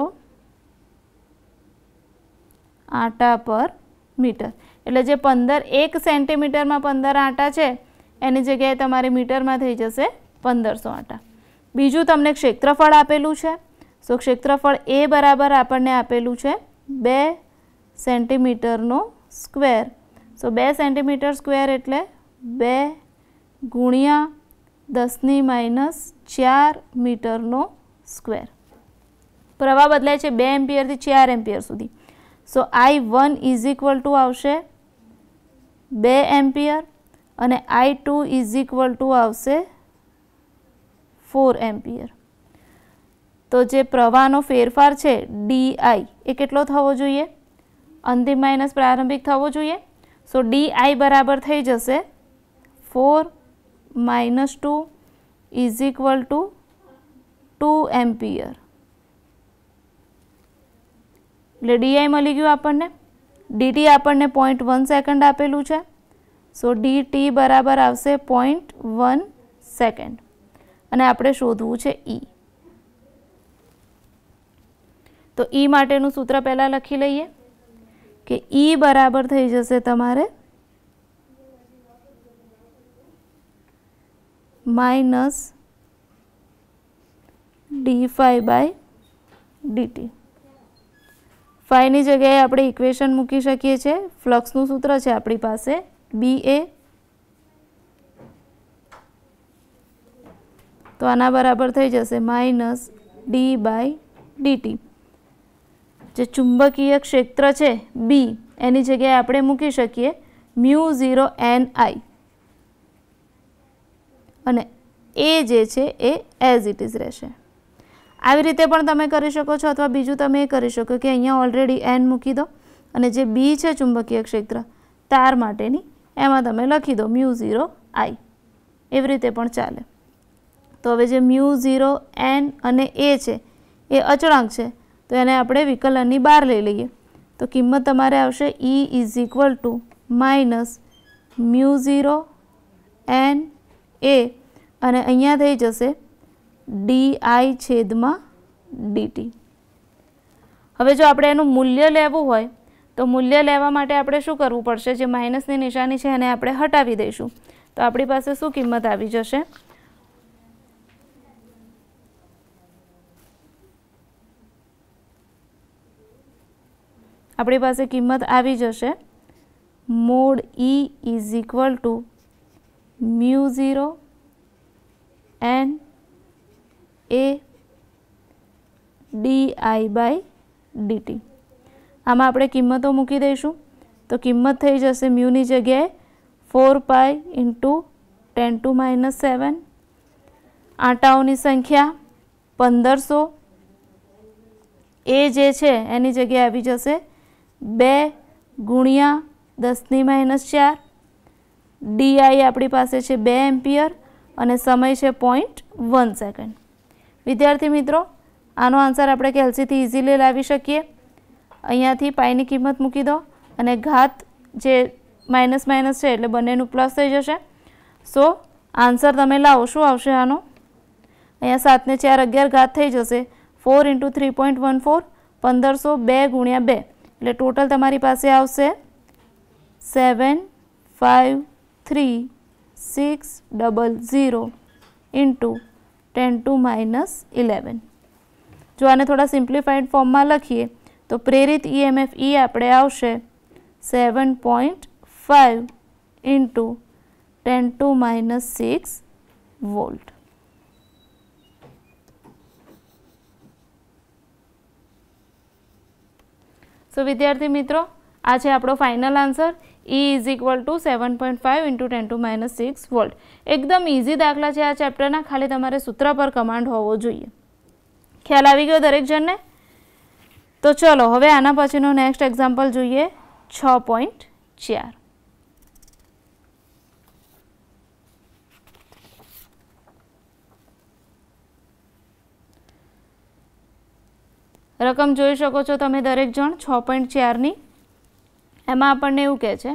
આટા પર મીટર એટલે જે પંદર એક સેન્ટીમીટરમાં પંદર આંટા છે એની જગ્યાએ તમારે મીટરમાં થઈ જશે પંદરસો આંટા બીજું તમને ક્ષેત્રફળ આપેલું છે સો ક્ષેત્રફળ એ બરાબર આપણને આપેલું છે બે સેન્ટીમીટરનો સ્ક્વેર સો બે સેન્ટીમીટર સ્ક્વેર એટલે બે ગુણ્યા દસની માઇનસ ચાર મીટરનો સ્ક્વેર પ્રવાહ બદલાય છે બે એમ્પિયરથી ચાર એમ્પિયર સુધી so I one is equal to આવશે બે એમ્પિયર અને I two is equal to આવશે ફોર એમ્પિયર તો જે પ્રવાહનો ફેરફાર છે ડીઆઈ એ કેટલો થવો જોઈએ અંતિમ માઇનસ પ્રારંભિક થવો જોઈએ સો ડીઆઈ બરાબર થઈ જશે four minus two is equal to two ampere એટલે ડીઆઈ મળી ગયું આપણને ડીટી આપણને પોઈન્ટ વન સેકન્ડ આપેલું છે સો ડીટી બરાબર આવશે પોઈન્ટ વન સેકન્ડ અને આપણે શોધવું છે ઈ e. તો ઈ e માટેનું સૂત્ર પહેલાં લખી લઈએ કે ઈ e બરાબર થઈ જશે તમારે minus D phi by DT ફાઈની જગ્યાએ આપણે ઇક્વેશન મૂકી શકીએ છીએ ફ્લક્સનું સૂત્ર છે આપણી પાસે બી એ તો આના બરાબર થઈ જશે માઇનસ ડી બાય ડીટી જે ચુંબકીય ક્ષેત્ર છે બી એની જગ્યાએ આપણે મૂકી શકીએ મ્યુ ઝીરો એન આઈ અને એ જે છે એ એઝ ઇટ ઇઝ રહેશે આવી રીતે પણ તમે કરી શકો છો અથવા બીજું તમે એ કરી શકો કે અહીંયા ઓલરેડી એન મૂકી દો અને જે બી છે ચુંબકીય ક્ષેત્ર તાર માટેની એમાં તમે લખી દો મ્યુ ઝીરો આઈ એવી રીતે પણ ચાલે તો હવે જે મ્યુ ઝીરો એન અને એ છે એ અચળાંક છે તો એને આપણે વિકલનની બહાર લઈ લઈએ તો કિંમત તમારે આવશે E is equal to minus mu zero N A અને અહીંયા થઈ જશે ડીઆઈ છેદમાં ડીટી હવે જો આપણે એનું મૂલ્ય લેવું હોય તો મૂલ્ય લેવા માટે આપણે શું કરવું પડશે જે માઇનસની નિશાની છે એને આપણે હટાવી દઈશું તો આપણી પાસે શું કિંમત આવી જશે આપણી પાસે કિંમત આવી જશે mod E e is equal to mu zero and A D I by DT આમાં આપણે કિંમતો મૂકી દઈશું તો કિંમત થઈ જશે મ્યુની જગ્યાએ four pi into ten to minus seven આંટાઓની સંખ્યા પંદરસો એ જે છે એની જગ્યાએ આવી જશે બે ગુણ્યા દસની માઇનસ ચાર ડીઆઈ આપણી પાસે છે બે એમ્પિયર અને સમય છે પોઈન્ટ વન સેકન્ડ વિદ્યાર્થી મિત્રો આનો આન્સર આપણે કેલ્સીથી ઇઝીલી લાવી શકીએ અહીંયાથી પાઈની કિંમત મૂકી દો અને ઘાત જે માઇનસ માઇનસ છે એટલે બંનેનું પ્લસ થઈ જશે સો આન્સર તમે લાવો શું આવશે આનો અહીંયા સાતને ચાર અગિયાર ઘાત થઈ જશે four into three point one four પંદરસો બે ગુણ્યા બે એટલે ટોટલ તમારી પાસે આવશે seven five three six double zero into ten to minus eleven જો આને થોડા સિમ્પ્લિફાઈડ ફોર્મમાં લખીએ તો પ્રેરિત ઈએમએફ ઇ આપણે આવશે seven point five into ten to minus six volt so વિદ્યાર્થી મિત્રો આ છે આપણો final answer E is equal to 7.5 into 10 to minus 6 volt એકદમ ઇઝી દાખલા છે આ ચેપ્ટરના ખાલી તમારે સૂત્ર પર કમાન્ડ હોવો જોઈએ ખ્યાલ આવી ગયો દરેક જણને તો ચલો હવે આના પછીનો નેક્સ્ટ એક્ઝામ્પલ જોઈએ છ પોઈન્ટ ચાર રકમ જોઈ શકો છો તમે દરેક જણ છ પોઈન્ટ ચારની એમાં આપણને એવું કહે છે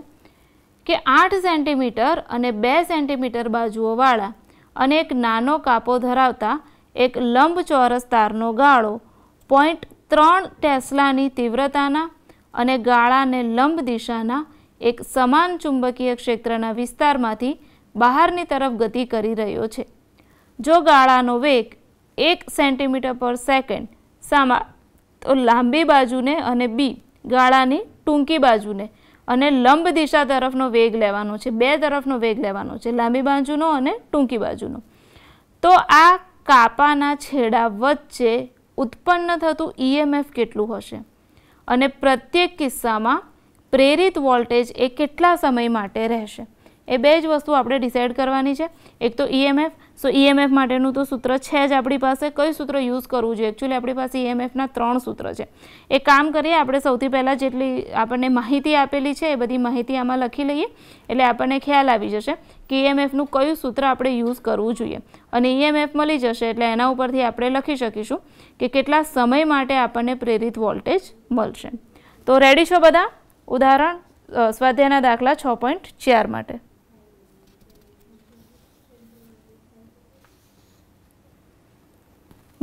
કે આઠ સેન્ટીમીટર અને બે સેન્ટીમીટર બાજુઓવાળા અને એક નાનો કાપો ધરાવતા એક લંબચોરસ તારનો ગાળો પોઈન્ટ ત્રણ ટેસ્લાની તીવ્રતાના અને ગાળાને લંબ દિશાના એક સમાન ચુંબકીય ક્ષેત્રના વિસ્તારમાંથી બહારની તરફ ગતિ કરી રહ્યો છે જો ગાળાનો વેગ એક સેન્ટીમીટર પર સેકન્ડ સામા તો લાંબી બાજુને અને બી ગાળાની ટૂંકી બાજુને અને લંબ દિશા તરફનો વેગ લેવાનો છે બે તરફનો વેગ લેવાનો છે લાંબી બાજુનો અને ટૂંકી બાજુનો તો આ કાપાના છેડા વચ્ચે ઉત્પન્ન થતું ઈએમએફ e કેટલું હશે અને પ્રત્યેક કિસ્સામાં પ્રેરિત વોલ્ટેજ એ કેટલા સમય માટે રહેશે એ બે જ વસ્તુ આપણે ડિસાઇડ કરવાની છે એક તો EMF e so EMF e માટેનું તો સૂત્ર છે જ આપણી પાસે કયું સૂત્ર યુઝ કરવું જોઈએ એકચ્યુઅલી આપણી પાસે ઈએમએફના e ત્રણ સૂત્ર છે એક કામ કરીએ આપણે સૌથી પહેલાં જેટલી આપણને માહિતી આપેલી છે એ બધી માહિતી આમાં લખી લઈએ એટલે આપણને ખ્યાલ આવી જશે કે ઈએમએફનું e કયું સૂત્ર આપણે યુઝ કરવું જોઈએ અને ઈએમએફ મળી જશે એટલે એના ઉપરથી આપણે લખી શકીશું કે કેટલા સમય માટે આપણને પ્રેરિત વોલ્ટેજ મળશે તો રેડી છો બધા ઉદાહરણ સ્વાધ્યાયના દાખલા છ પોઈન્ટ ચાર માટે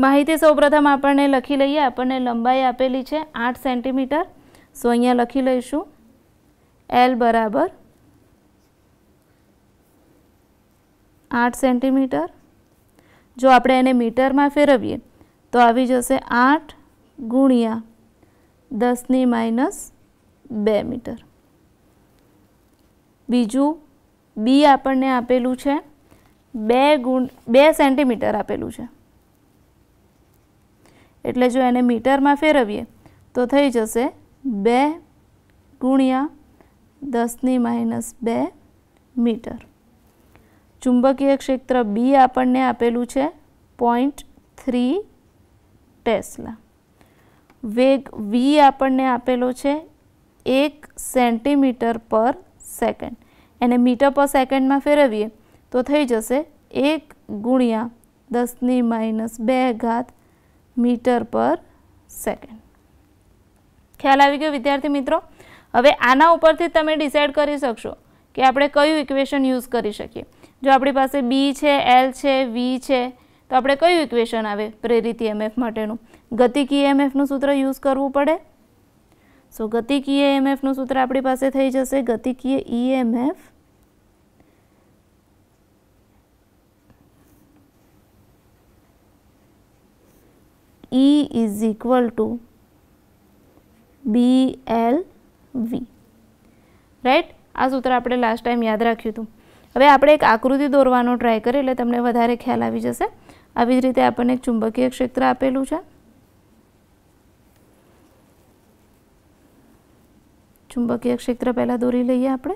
માહિતી સૌપ્રથમ આપણને લખી લઈએ આપણને લંબાઈ આપેલી છે આઠ સેન્ટીમીટર સો અહીંયા લખી લઈશું એલ બરાબર આઠ સેન્ટીમીટર જો આપણે એને મીટરમાં ફેરવીએ તો આવી જશે આઠ ગુણ્યા દસની માઇનસ બે મીટર બીજું બી આપણને આપેલું છે બે ગુણ બે સેન્ટીમીટર આપેલું છે એટલે જો એને મીટરમાં ફેરવીએ તો થઈ જશે બે ગુણ્યા દસની માઇનસ બે મીટર ચુંબકીય ક્ષેત્ર બી આપણને આપેલું છે પોઈન્ટ થ્રી ટેસ્લા વેગ વી આપણને આપેલો છે એક સેન્ટીમીટર પર સેકન્ડ એને મીટર પર સેકન્ડમાં ફેરવીએ તો થઈ જશે એક ગુણ્યા દસની માઇનસ બે ઘાત મીટર પર સેકન્ડ ખ્યાલ આવી ગયો વિદ્યાર્થી મિત્રો હવે આના ઉપરથી તમે ડિસાઇડ કરી શકશો કે આપણે કયું ઇક્વેશન યુઝ કરી શકીએ જો આપણી પાસે બી છે એલ છે વી છે તો આપણે કયું ઇક્વેશન આવે પ્રેરિત ઈએમએફ માટેનું ગતિક ઇએમએફનું સૂત્ર યુઝ કરવું પડે સો ગતિકીય ઈએમએફનું સૂત્ર આપણી પાસે થઈ જશે ગતિકીય EMF E is equal to BLV right આ સૂત્ર આપણે લાસ્ટ ટાઈમ યાદ રાખ્યું હતું હવે આપણે એક આકૃતિ દોરવાનો ટ્રાય કરીએ એટલે તમને વધારે ખ્યાલ આવી જશે આવી જ રીતે આપણને એક ચુંબકીય ક્ષેત્ર આપેલું છે ચુંબકીય ક્ષેત્ર પહેલાં દોરી લઈએ આપણે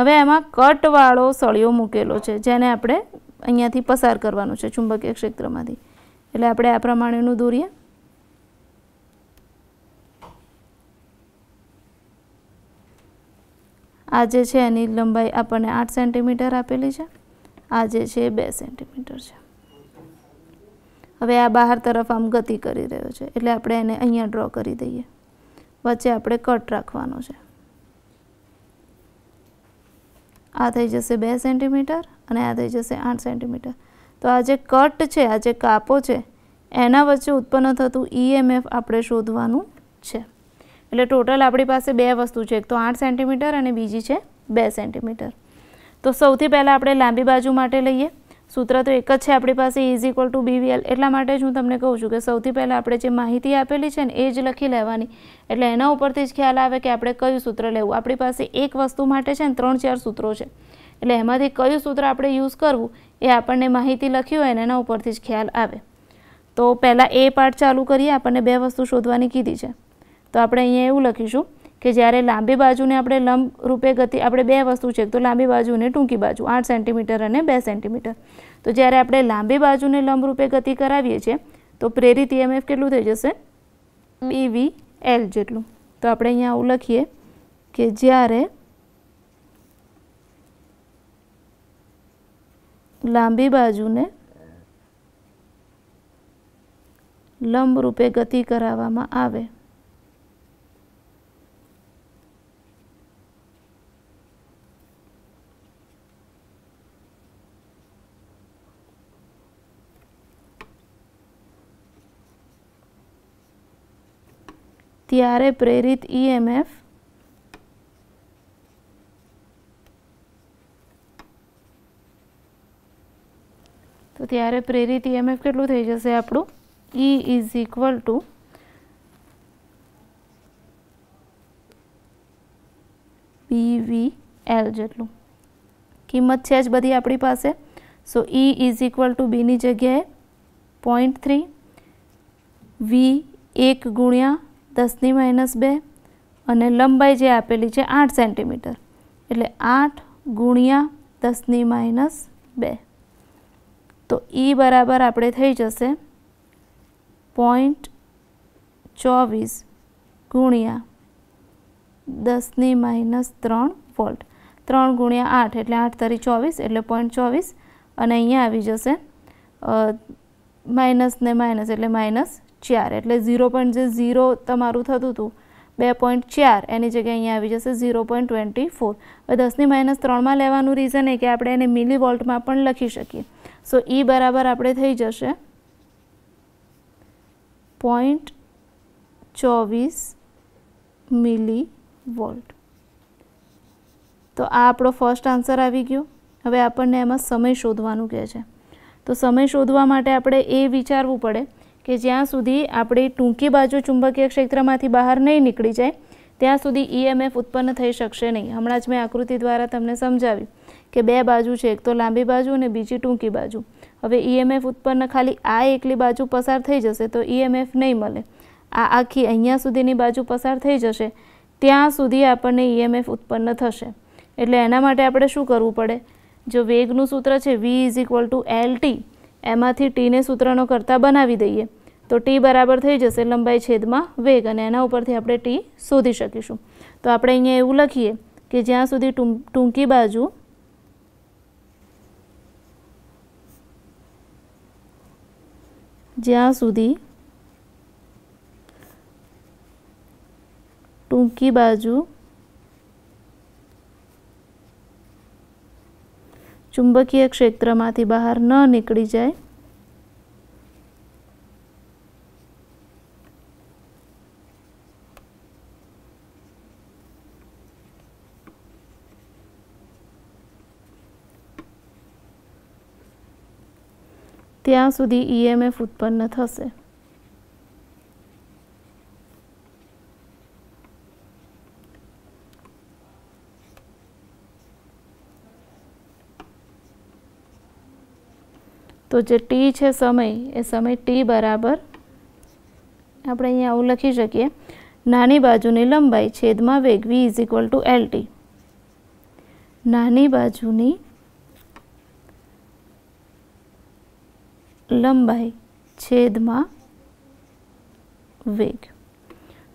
હવે એમાં કટવાળો સળિયો મૂકેલો છે જેને આપણે અહીંયાથી પસાર કરવાનું છે ચુંબકીય ક્ષેત્રમાંથી એટલે આપણે આ પ્રમાણેનું દોરીએ આ જે છે એની લંબાઈ આપણને આઠ સેન્ટીમીટર આપેલી છે આ જે છે બે સેન્ટીમીટર છે હવે આ બહાર તરફ આમ ગતિ કરી રહ્યો છે એટલે આપણે એને અહીંયા ડ્રો કરી દઈએ વચ્ચે આપણે કટ રાખવાનો છે આ થઈ જશે બે સેન્ટીમીટર અને આ થઈ જશે આઠ સેન્ટીમીટર તો આ જે કટ છે આ જે કાપો છે એના વચ્ચે ઉત્પન્ન થતું ઈએમએફ e આપણે શોધવાનું છે એટલે ટોટલ આપણી પાસે બે વસ્તુ છે એક તો આઠ સેન્ટીમીટર અને બીજી છે બે સેન્ટીમીટર તો સૌથી પહેલાં આપણે લાંબી બાજુ માટે લઈએ સૂત્ર તો એક જ છે આપણી પાસે ઇઝ ઇક્વલ ટુ બીવીએલ એટલા માટે જ હું તમને કહું છું કે સૌથી પહેલાં આપણે જે માહિતી આપેલી છે ને એ જ લખી લેવાની એટલે એના ઉપરથી જ ખ્યાલ આવે કે આપણે કયું સૂત્ર લેવું આપણી પાસે એક વસ્તુ માટે છે ને ત્રણ ચાર સૂત્રો છે એટલે એમાંથી કયું સૂત્ર આપણે યુઝ કરવું એ આપણને માહિતી લખી હોય ને એના ઉપરથી જ ખ્યાલ આવે તો પહેલાં એ પાર્ટ ચાલુ કરીએ આપણને બે વસ્તુ શોધવાની કીધી છે તો આપણે અહીંયા એવું લખીશું કે જ્યારે લાંબી બાજુને આપણે લંબ રૂપે ગતિ આપણે બે વસ્તુ છે તો લાંબી બાજુ અને ટૂંકી બાજુ આઠ સેન્ટીમીટર અને બે સેન્ટીમીટર તો જ્યારે આપણે લાંબી બાજુને લંબ રૂપે ગતિ કરાવીએ છીએ તો પ્રેરિત ઈએમએફ e કેટલું થઈ જશે વી એલ જેટલું તો આપણે અહીંયા આવું લખીએ કે જ્યારે લાંબી બાજુને લંબરૂપે ગતિ કરાવવામાં આવે ત્યારે પ્રેરિત ઈએમએફ e તો ત્યારે પ્રેરિત ઈએમએફ e કેટલું થઈ જશે આપણું E is equal to PV L જેટલું કિંમત છે જ બધી આપણી પાસે so E is equal to બીની જગ્યાએ પોઈન્ટ થ્રી વી એક ગુણ્યા દસની માઇનસ બે અને લંબાઈ જે આપેલી છે આઠ સેન્ટીમીટર એટલે આઠ ગુણ્યા દસની માઇનસ બે તો એ બરાબર આપણે થઈ જશે પોઈન્ટ ચોવીસ ગુણ્યા દસની માઇનસ ત્રણ વોલ્ટ ત્રણ ગુણ્યા આઠ એટલે આઠ તરી ચોવીસ એટલે પોઈન્ટ ચોવીસ અને અહીંયા આવી જશે માઇનસ ને માઇનસ એટલે માઇનસ ચાર એટલે ઝીરો પોઈન્ટ જે ઝીરો તમારું થતું હતું બે પોઈન્ટ ચાર એની જગ્યાએ અહીંયા આવી જશે ઝીરો પોઈન્ટ ટ્વેન્ટી ફોર હવે દસની માઇનસ ત્રણમાં લેવાનું રીઝન એ કે આપણે એને મિલી વોલ્ટમાં પણ લખી શકીએ સો ઈ e બરાબર આપણે થઈ જશે પોઈન્ટ ચોવીસ મિલી વોલ્ટ તો આ આપણો ફર્સ્ટ આન્સર આવી ગયો હવે આપણને એમાં સમય શોધવાનું કહે છે તો સમય શોધવા માટે આપણે એ વિચારવું પડે કે જ્યાં સુધી આપણી ટૂંકી બાજુ ચુંબકીય ક્ષેત્રમાંથી બહાર નહીં નીકળી જાય ત્યાં સુધી ઈએમએફ ઉત્પન્ન થઈ શકશે નહીં હમણાં જ મેં આકૃતિ દ્વારા તમને સમજાવી કે બે બાજુ છે એક તો લાંબી બાજુ અને બીજી ટૂંકી બાજુ હવે ઈએમએફ ઉત્પન્ન ખાલી આ એકલી બાજુ પસાર થઈ જશે તો ઈએમએફ નહીં મળે આ આખી અહીંયા સુધીની બાજુ પસાર થઈ જશે ત્યાં સુધી આપણને ઈએમએફ ઉત્પન્ન થશે એટલે એના માટે આપણે શું કરવું પડે જો વેગનું સૂત્ર છે V is equal to L T એમાંથી ટીને સૂત્રનો કરતાં બનાવી દઈએ તો ટી બરાબર થઈ જશે લંબાઈ છેદમાં વેગ અને એના ઉપરથી આપણે ટી શોધી શકીશું તો આપણે અહીંયા એવું લખીએ કે જ્યાં સુધી ટૂંકી બાજુ જ્યાં સુધી ટૂંકી બાજુ ચુંબકીય ક્ષેત્રમાંથી બહાર ન નીકળી જાય ત્યાં સુધી ઈએમએફ e ઉત્પન્ન થશે તો જે ટી છે સમય એ સમય ટી બરાબર આપણે અહીંયા આવું લખી શકીએ નાની બાજુની લંબાઈ છેદમાં વેગ V is equal to L T નાની બાજુની લંબાઈ છેદમાં વેગ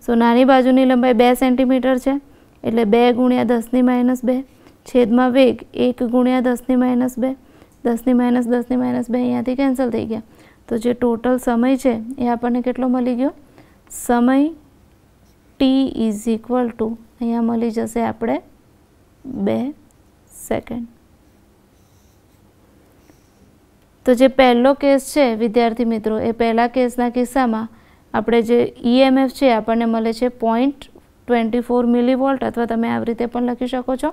સો નાની બાજુની લંબાઈ બે સેન્ટીમીટર છે એટલે બે ગુણ્યા દસની માઇનસ બે છેદમાં વેગ એક ગુણ્યા દસની માઇનસ બે દસની માઇનસ દસની માઇનસ બે અહીંયાથી કેન્સલ થઈ ગયા તો જે ટોટલ સમય છે એ આપણને કેટલો મળી ગયો સમય ટી ઇઝ ઇક્વલ ટુ અહીંયા મળી જશે આપણે બે સેકન્ડ તો જે પહેલો કેસ છે વિદ્યાર્થી મિત્રો એ પહેલા કેસના કિસ્સામાં આપણે જે ઈએમએફ e છે આપણને મળે છે પોઈન્ટ ટ્વેન્ટી ફોર મિલીવોલ્ટ અથવા તમે આવી રીતે પણ લખી શકો છો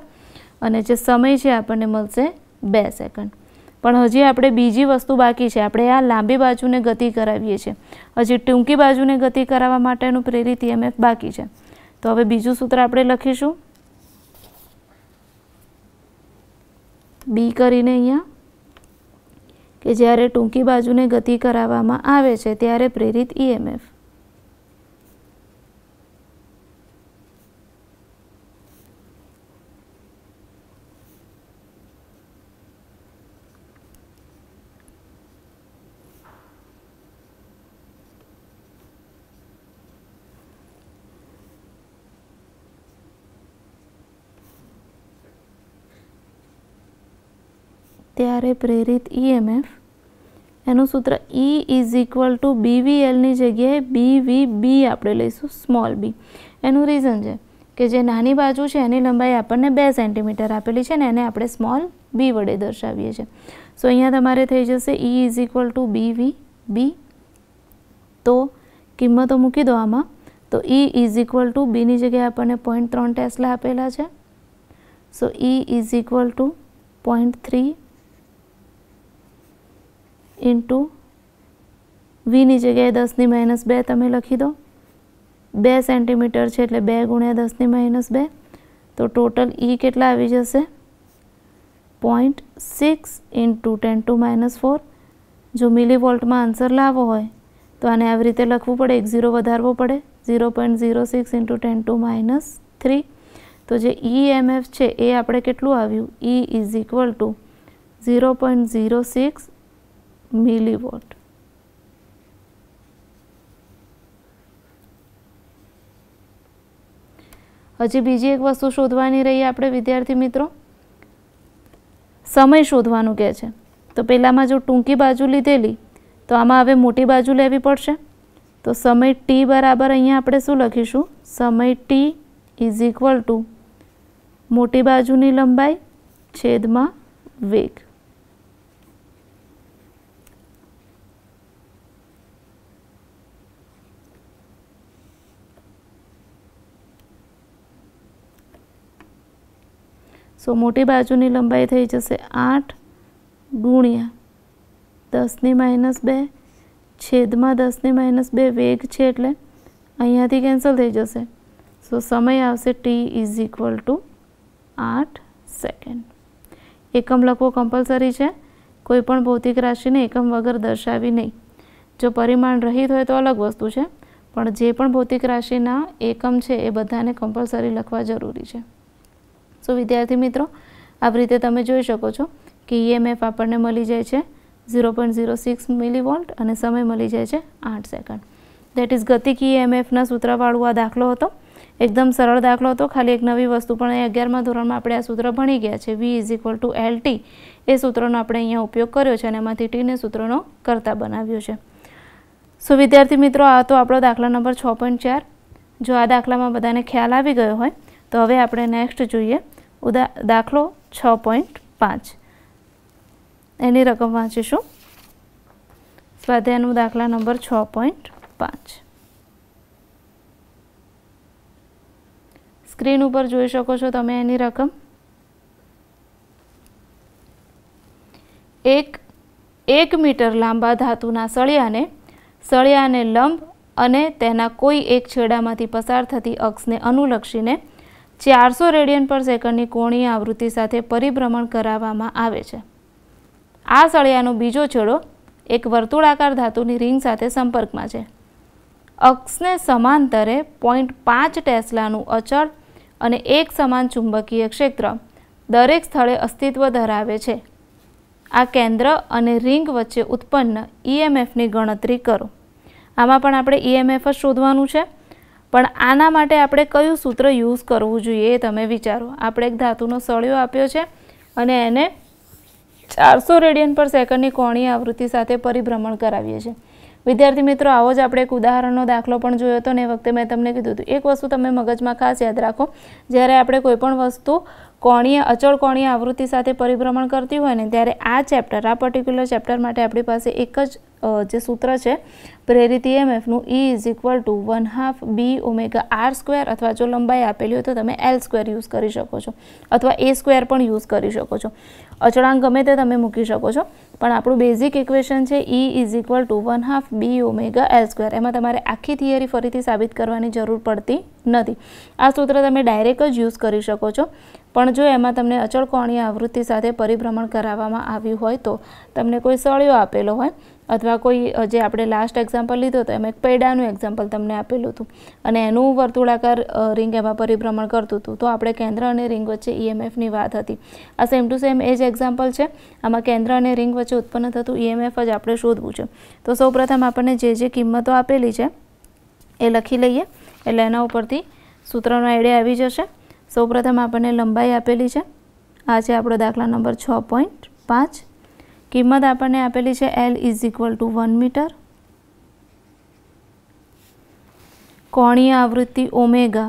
અને જે સમય છે આપણને મળશે બે સેકન્ડ પણ હજી આપણે બીજી વસ્તુ બાકી છે આપણે આ લાંબી બાજુને ગતિ કરાવીએ છીએ હજી ટૂંકી બાજુને ગતિ કરાવવા માટેનું પ્રેરિત ઈએમએફ e બાકી છે તો હવે બીજું સૂત્ર આપણે લખીશું બી કરીને અહીંયા કે જ્યારે ટૂંકી બાજુને ગતિ કરાવવામાં આવે છે ત્યારે પ્રેરિત ઈએમએફ e ત્યારે પ્રેરિત ઈએમએફ e એનું સૂત્ર ઈ ઇઝ ઇક્વલ ટુ બીવીએલની જગ્યાએ બી વી બી આપણે લઈશું સ્મોલ બી એનું રીઝન છે કે જે નાની બાજુ છે એની લંબાઈ આપણને બે સેન્ટીમીટર આપેલી છે ને એને આપણે સ્મોલ બી વડે દર્શાવીએ છીએ સો અહીંયા તમારે થઈ જશે E is equal to B V B તો કિંમતો મૂકી દો આમાં તો ઈ ઇઝ ઇક્વલ ટુ બીની જગ્યાએ આપણને પોઈન્ટ ત્રણ ટેસ્લા આપેલા છે so E is equal to point three into વીની જગ્યાએ દસની માઇનસ બે તમે લખી દો બે સેન્ટીમીટર છે એટલે બે ગુણ્યા દસની માઇનસ બે તો ટોટલ ઈ e કેટલા આવી જશે point six into ten to minus four જો મિલી વોલ્ટમાં આન્સર લાવવો હોય તો આને આવી રીતે લખવું પડે એક ઝીરો વધારવો પડે zero point zero six into ten to minus three તો જે એમએફ e છે એ આપણે કેટલું આવ્યું E is equal to zero point zero six millivolt હજી બીજી એક વસ્તુ શોધવાની રહી આપણે વિદ્યાર્થી મિત્રો સમય શોધવાનું કહે છે તો પહેલાંમાં જો ટૂંકી બાજુ લીધેલી તો આમાં હવે મોટી બાજુ લેવી પડશે તો સમય ટી બરાબર અહીંયા આપણે શું લખીશું સમય ટી ઇઝ ઇક્વલ ટુ મોટી બાજુની લંબાઈ છેદમાં વેગ સો મોટી બાજુની લંબાઈ થઈ જશે આઠ ગુણ્યા દસની માઇનસ બે છેદમાં દસની માઇનસ બે વેગ છે એટલે અહીંયાથી કેન્સલ થઈ જશે સો સમય આવશે ટી ઇઝ ઇક્વલ ટુ આઠ સેકન્ડ એકમ લખવો કમ્પલસરી છે કોઈપણ ભૌતિક રાશિને એકમ વગર દર્શાવી નહીં જો પરિમાણ રહિત હોય તો અલગ વસ્તુ છે પણ જે પણ ભૌતિક રાશિના એકમ છે એ બધાને કમ્પલસરી લખવા જરૂરી છે સો વિદ્યાર્થી મિત્રો આવી રીતે તમે જોઈ શકો છો કે ઈએમએફ e આપણને મળી જાય છે zero point zero six millivolt અને સમય મળી જાય છે આઠ સેકન્ડ દેટ ઇઝ ગતિક ઈએમએફના સૂત્રવાળું આ દાખલો હતો એકદમ સરળ દાખલો હતો ખાલી એક નવી વસ્તુ પણ અહીં અગિયારમા ધોરણમાં આપણે આ સૂત્ર ભણી ગયા છે V is equal to L T એ સૂત્રનો આપણે અહીંયા ઉપયોગ કર્યો છે અને એમાંથી ટીને સૂત્રનો કરતા બનાવ્યો છે સો વિદ્યાર્થી મિત્રો આ તો આપણો દાખલા નંબર છ પોઈન્ટ ચાર જો આ દાખલામાં બધાને ખ્યાલ આવી ગયો હોય તો હવે આપણે નેક્સ્ટ જોઈએ ઉદા દાખલો છ પોઈન્ટ પાંચ એની રકમ વાંચીશું સ્વાધ્યાયનું દાખલા નંબર છ પોઈન્ટ પાંચ સ્ક્રીન ઉપર જોઈ શકો છો તમે એની રકમ એક એક મીટર લાંબા ધાતુના સળિયાને સળિયાને લંબ અને તેના કોઈ એક છેડામાંથી પસાર થતી અક્ષને અનુલક્ષીને ચારસો રેડિયન પર સેકન્ડની કોણીય આવૃત્તિ સાથે પરિભ્રમણ કરાવવામાં આવે છે આ સળિયાનો બીજો છેડો એક વર્તુળાકાર ધાતુની રિંગ સાથે સંપર્કમાં છે અક્ષને સમાંતરે પોઈન્ટ પાંચ ટેસ્લાનું અચળ અને એક સમાન ચુંબકીય ક્ષેત્ર દરેક સ્થળે અસ્તિત્વ ધરાવે છે આ કેન્દ્ર અને રિંગ વચ્ચે ઉત્પન્ન ઈએમએફની ગણતરી કરો આમાં પણ આપણે ઈએમએફ જ શોધવાનું છે પણ આના માટે આપણે કયું સૂત્ર યુઝ કરવું જોઈએ એ તમે વિચારો આપણે એક ધાતુનો સળિયો આપ્યો છે અને એને ચારસો રેડિયન પર સેકન્ડની કોણીય આવૃત્તિ સાથે પરિભ્રમણ કરાવીએ છીએ વિદ્યાર્થી મિત્રો આવો જ આપણે એક ઉદાહરણનો દાખલો પણ જોયો હતો ને એ વખતે મેં તમને કીધું હતું એક વસ્તુ તમે મગજમાં ખાસ યાદ રાખો જ્યારે આપણે કોઈપણ વસ્તુ કોણીય અચળ કોણીય આવૃત્તિ સાથે પરિભ્રમણ કરતી હોય ને ત્યારે આ ચેપ્ટર આ પર્ટિક્યુલર ચેપ્ટર માટે આપણી પાસે એક જ જે સૂત્ર છે પ્રેરિત ઈએમએફનું E is equal to one half B omega R square અથવા જો લંબાઈ આપેલી હોય તો તમે એલ સ્ક્વેર યુઝ કરી શકો છો અથવા એ સ્ક્વેર પણ યુઝ કરી શકો છો અચળાંક ગમે તે તમે મૂકી શકો છો પણ આપણું બેઝિક ઇક્વેશન છે E is equal to one half B omega L square એમાં તમારે આખી થિયરી ફરીથી સાબિત કરવાની જરૂર પડતી નથી આ સૂત્ર તમે ડાયરેક્ટ જ યુઝ કરી શકો છો પણ જો એમાં તમને અચળ કોણીય આવૃત્તિ સાથે પરિભ્રમણ કરાવવામાં આવ્યું હોય તો તમને કોઈ સળિયો આપેલો હોય અથવા કોઈ જે આપણે લાસ્ટ એક્ઝામ્પલ લીધો હતો એમાં એક પૈડાનું એક્ઝામ્પલ તમને આપેલું હતું અને એનું વર્તુળાકાર રિંગ એમાં પરિભ્રમણ કરતું હતું તો આપણે કેન્દ્ર અને રિંગ વચ્ચે ઈએમએફની e વાત હતી આ સેમ ટુ સેમ એ જ એક્ઝામ્પલ છે આમાં કેન્દ્ર અને રિંગ વચ્ચે ઉત્પન્ન થતું ઈએમએફ e જ આપણે શોધવું છે તો સૌપ્રથમ આપણને જે જે કિંમતો આપેલી છે એ લખી લઈએ એટલે એના ઉપરથી સૂત્રનો આઈડિયા આવી જશે સૌપ્રથમ આપણને લંબાઈ આપેલી છે આ છે આપણો દાખલા નંબર છ પોઈન્ટ પાંચ કિંમત આપણને આપેલી છે L is equal to one metre કોણીય આવૃત્તિ ઓમેગા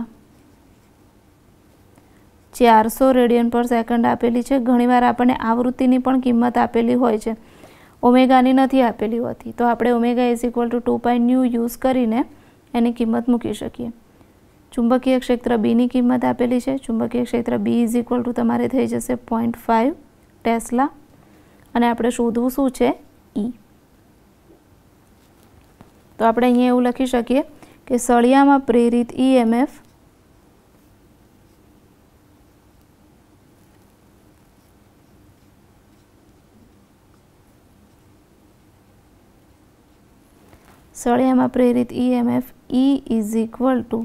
ચારસો રેડિયન પર સેકન્ડ આપેલી છે ઘણીવાર આપણને આવૃત્તિની પણ કિંમત આપેલી હોય છે ઓમેગાની નથી આપેલી હોતી તો આપણે omega is equal to two pi nu use કરીને એની કિંમત મૂકી શકીએ ચુંબકીય ક્ષેત્ર બીની કિંમત આપેલી છે ચુંબકીય ક્ષેત્ર બી ઇઝ ઇક્વલ ટુ તમારે થઈ જશે પોઈન્ટ ફાઇવ ટેસ્લા અને આપણે શોધવું શું છે ઈ e. તો આપણે અહીંયા એવું લખી શકીએ કે સળિયામાં પ્રેરિત ઈએમએફ e સળિયામાં પ્રેરિત EMF E is equal to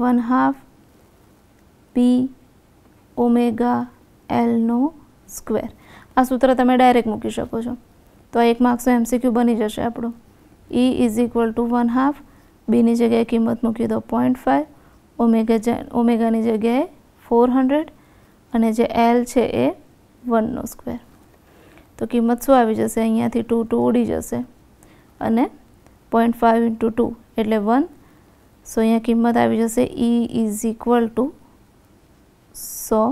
one half P omega એલનો સ્ક્વેર આ સૂત્ર તમે ડાયરેક્ટ મૂકી શકો છો તો આ એક માર્ક્સનું એમસીક્યુ બની જશે આપણું E is equal to one half બીની જગ્યાએ કિંમત મૂકી દો પોઈન્ટ ફાઇવ ઓમેગા ઓમેગાની જગ્યાએ ફોર હંડ્રેડ અને જે એલ છે એ વનનો સ્ક્વેર તો કિંમત શું આવી જશે અહીંયાથી ટુ ટુ ઉડી જશે અને પોઈન્ટ ફાઇવ ઇન્ટુ ટુ એટલે વન સો અહીંયા કિંમત આવી જશે E is equal to so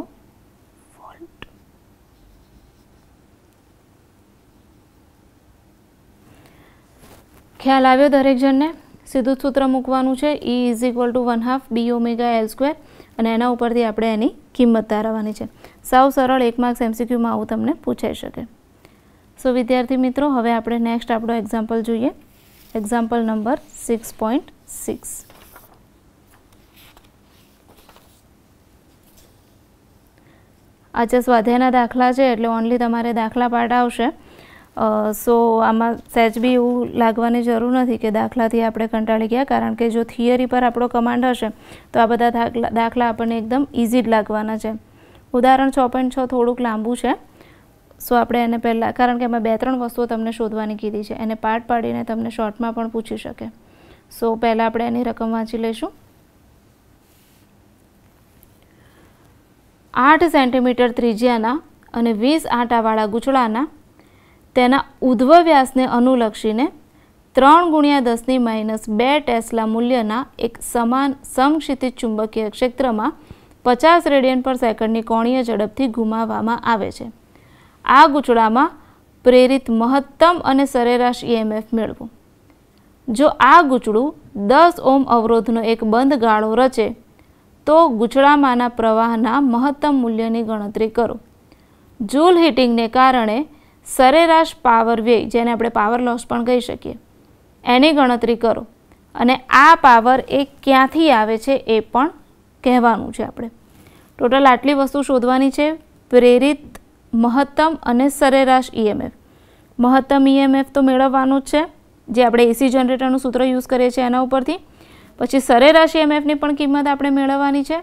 ખ્યાલ આવ્યો દરેક જણને સીધું સૂત્ર મૂકવાનું છે E is equal to one half B omega L square અને એના ઉપરથી આપણે એની કિંમત તારવવાની છે સાવ સરળ એક માર્ક્સ એમસીક્યુમાં આવું તમને પૂછાઈ શકે સો વિદ્યાર્થી મિત્રો હવે આપણે નેક્સ્ટ આપણો એક્ઝામ્પલ જોઈએ example number six point six આજે સ્વાધ્યાયના દાખલા છે એટલે ઓનલી તમારે દાખલા પાઠ આવશે સો આમાં સહેજ બી એવું લાગવાની જરૂર નથી કે દાખલાથી આપણે કંટાળી ગયા કારણ કે જો થિયરી પર આપણો કમાન્ડ હશે તો આ બધા દાખલા દાખલા આપણને એકદમ ઇઝી જ લાગવાના છે ઉદાહરણ છ પોઈન્ટ છ થોડુંક લાંબુ છે સો આપણે એને પહેલાં કારણ કે એમાં બે ત્રણ વસ્તુઓ તમને શોધવાની કીધી છે એને પાર્ટ પાડીને તમને શોર્ટમાં પણ પૂછી શકે સો પહેલાં આપણે એની રકમ વાંચી લઈશું આઠ સેન્ટીમીટર ત્રિજ્યાના અને વીસ આંટાવાળા ગૂંચળાના તેના ઉધ્વ વ્યાસને અનુલક્ષીને ત્રણ ગુણ્યા દસની માઇનસ બે ટેસ્લા મૂલ્યના એક સમાન સમક્ષિતિજ ચુંબકીય ક્ષેત્રમાં પચાસ રેડિયન પર સેકન્ડની કોણીય ઝડપથી ગુમાવવામાં આવે છે આ ગૂંચળામાં પ્રેરિત મહત્તમ અને સરેરાશ ઈએમએફ e મેળવું જો આ ગૂંચળું દસ ઓમ અવરોધનો એક બંધ ગાળો રચે તો ગૂંચળામાંના પ્રવાહના મહત્તમ મૂલ્યની ગણતરી કરો જૂલ હીટિંગને કારણે સરેરાશ પાવર વ્યય જેને આપણે પાવર લોસ પણ કહી શકીએ એની ગણતરી કરો અને આ પાવર એ ક્યાંથી આવે છે એ પણ કહેવાનું છે આપણે ટોટલ આટલી વસ્તુ શોધવાની છે પ્રેરિત મહત્તમ અને સરેરાશ ઈએમએફ મહત્તમ ઈએમએફ તો મેળવવાનું જ છે જે આપણે એસી જનરેટરનું સૂત્ર યુઝ કરીએ છીએ એના ઉપરથી પછી સરેરાશ ઈએમએફની પણ કિંમત આપણે મેળવવાની છે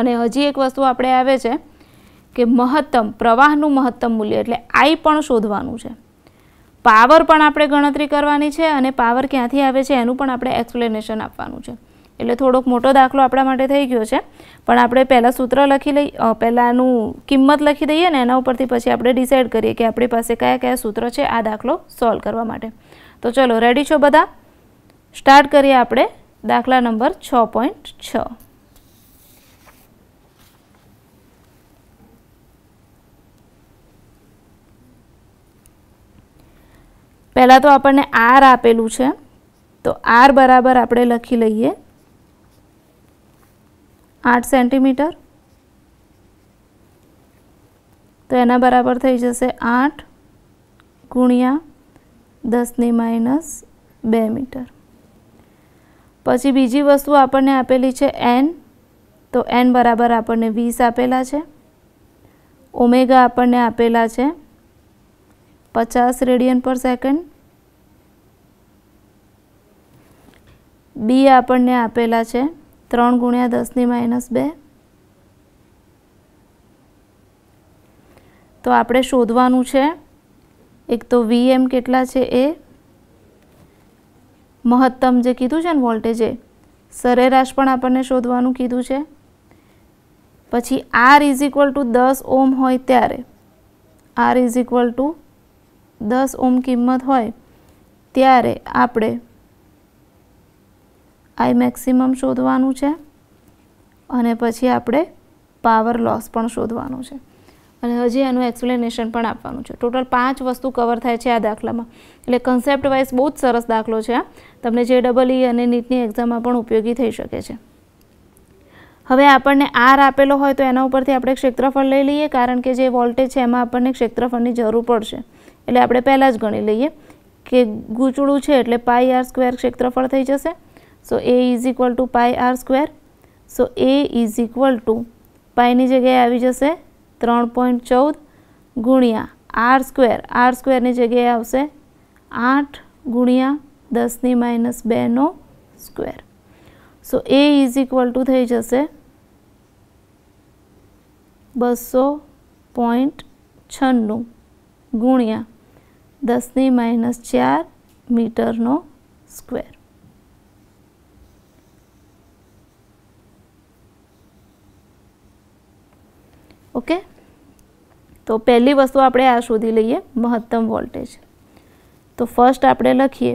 અને હજી એક વસ્તુ આપણે આવે છે કે મહત્તમ પ્રવાહનું મહત્તમ મૂલ્ય એટલે આઈ પણ શોધવાનું છે પાવર પણ આપણે ગણતરી કરવાની છે અને પાવર ક્યાંથી આવે છે એનું પણ આપણે એક્સપ્લેનેશન આપવાનું છે એટલે થોડોક મોટો દાખલો આપણા માટે થઈ ગયો છે પણ આપણે પહેલાં સૂત્ર લખી લઈ પહેલાંનું કિંમત લખી દઈએ ને એના ઉપરથી પછી આપણે ડિસાઇડ કરીએ કે આપણી પાસે કયા કયા સૂત્ર છે આ દાખલો સોલ્વ કરવા માટે તો ચલો રેડી છો બધા સ્ટાર્ટ કરીએ આપણે દાખલા નંબર છ પોઈન્ટ છ પહેલાં તો આપણને આર આપેલું છે તો આર બરાબર આપણે લખી લઈએ આઠ સેન્ટીમીટર તો એના બરાબર થઈ જશે આઠ ગુણ્યા દસની માઇનસ બે મીટર પછી બીજી વસ્તુ આપણને આપેલી છે એન તો એન બરાબર આપણને વીસ આપેલા છે ઓમેગા આપણને આપેલા છે પચાસ રેડિયન પર સેકન્ડ બી આપણને આપેલા છે ત્રણ ગુણ્યા દસની માઇનસ બે તો આપણે શોધવાનું છે એક તો વીએમ કેટલા છે એ મહત્તમ જે કીધું છે ને વોલ્ટેજે સરેરાશ પણ આપણને શોધવાનું કીધું છે પછી આર ઇઝ ઇક્વલ ટુ દસ ઓમ હોય ત્યારે આર ઇઝ ઇક્વલ ટુ દસ ઓમ કિંમત હોય ત્યારે આપણે આઈ મેક્સિમમ શોધવાનું છે અને પછી આપણે પાવર લોસ પણ શોધવાનું છે અને હજી એનું એક્સપ્લેનેશન પણ આપવાનું છે ટોટલ પાંચ વસ્તુ કવર થાય છે આ દાખલામાં એટલે કન્સેપ્ટ વાઇઝ બહુ જ સરસ દાખલો છે આ તમને જે ડબલ ઈ e અને નીટની એક્ઝામમાં પણ ઉપયોગી થઈ શકે છે હવે આપણને આર આપેલો હોય તો એના ઉપરથી આપણે ક્ષેત્રફળ લઈ લઈએ કારણ કે જે વોલ્ટેજ છે એમાં આપણને ક્ષેત્રફળની જરૂર પડશે એટલે આપણે પહેલાં જ ગણી લઈએ કે ગૂંચળું છે એટલે પાય આર સ્ક્વેર ક્ષેત્રફળ થઈ જશે so A is equal to pi R square so A is equal to પાઈની જગ્યાએ આવી જશે ત્રણ પોઈન્ટ ચૌદ ગુણ્યા આર સ્ક્વેર આર સ્ક્વેરની જગ્યાએ આવશે આઠ ગુણ્યા દસની માઇનસ બેનો square so A is equal to થઈ જશે બસો પોઈન્ટ છન્નું ગુણ્યા દસની માઇનસ ચાર મીટરનો સ્ક્વેર ઓકે તો પહેલી વસ્તુ આપણે આ શોધી લઈએ મહત્તમ વોલ્ટેજ તો ફર્સ્ટ આપણે લખીએ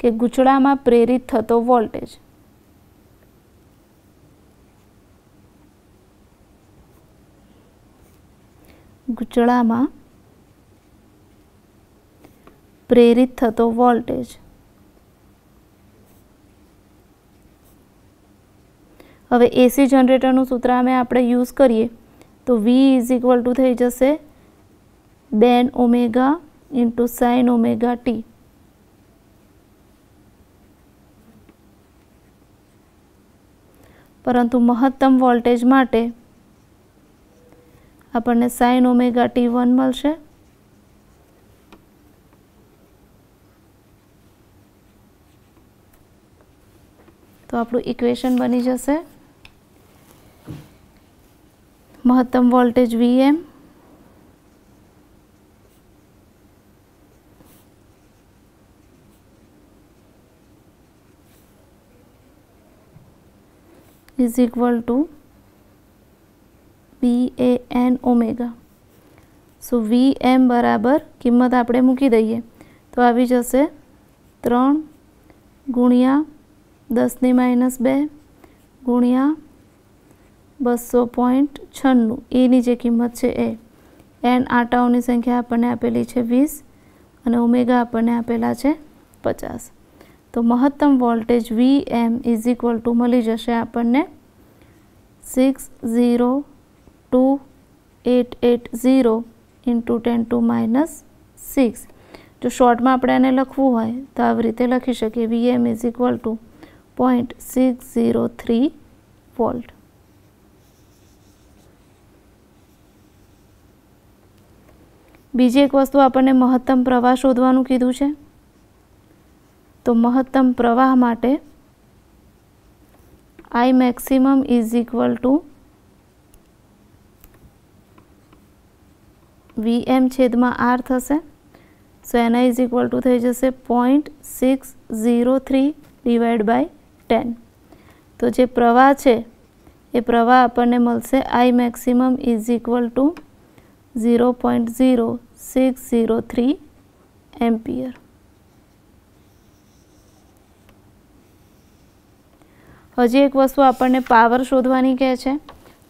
કે ગૂંચળામાં પ્રેરિત થતો વોલ્ટેજ ગૂંચળામાં પ્રેરિત થતો વોલ્ટેજ હવે એસી જનરેટરનું સૂત્ર અમે આપણે યુઝ કરીએ તો વી ઇઝ ઇક્વલ ટુ થઈ જશે બેન omega into sine omega T પરંતુ મહત્તમ વોલ્ટેજ માટે આપણને સાઇન ઓમેગા ટી વન મળશે તો આપણું ઇક્વેશન બની જશે મહત્તમ voltage VM is is equal to N omega so VM બરાબર કિંમત આપણે મૂકી દઈએ તો આવી જશે ત્રણ ગુણ્યા દસની માઇનસ બે ગુણ્યા બસો પોઈન્ટ છન્નું એની જે કિંમત છે એ એન આટાઓની સંખ્યા આપણને આપેલી છે વીસ અને ઉમેગા આપણને આપેલા છે પચાસ તો મહત્તમ voltage V M is equal to મળી જશે આપણને six zero two eight eight zero into ten to minus six જો શોર્ટમાં આપણે એને લખવું હોય તો આવી રીતે લખી શકીએ V M is equal to six zero three volt. બીજી એક વસ્તુ આપણને મહત્તમ પ્રવાહ શોધવાનું કીધું છે તો મહત્તમ પ્રવાહ માટે I maximum is equal to VM છેદમાં આર થશે સો એના ઇઝ ઇક્વલ ટુ થઈ જશે point six zero three divide by ten તો જે પ્રવાહ છે એ પ્રવાહ આપણને મળશે I maximum is equal to zero point zero six zero three ampere હજી એક વસ્તુ આપણને પાવર શોધવાની કહે છે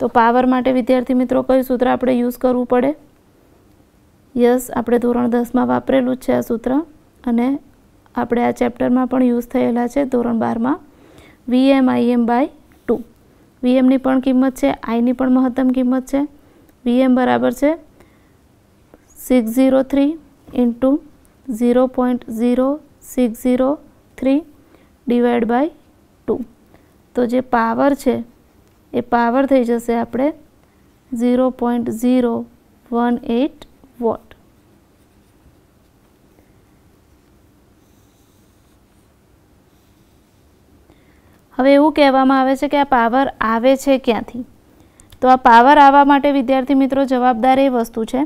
તો પાવર માટે વિદ્યાર્થી મિત્રો કયું સૂત્ર આપણે યુઝ કરવું પડે યસ આપણે ધોરણ દસમાં વાપરેલું જ છે આ સૂત્ર અને આપણે આ ચેપ્ટરમાં પણ યુઝ થયેલા છે ધોરણ બારમાં વીએમ આઈએમ બાય ટુ વીએમની પણ કિંમત છે આઈની પણ મહત્તમ કિંમત છે વીએમ બરાબર છે six zero three into zero point zero six zero three divide by two તો જે પાવર છે એ પાવર થઈ જશે આપણે zero point zero one eight watt હવે એવું કહેવામાં આવે છે કે આ પાવર આવે છે ક્યાંથી તો આ પાવર આવવા માટે વિદ્યાર્થી મિત્રો જવાબદાર એ વસ્તુ છે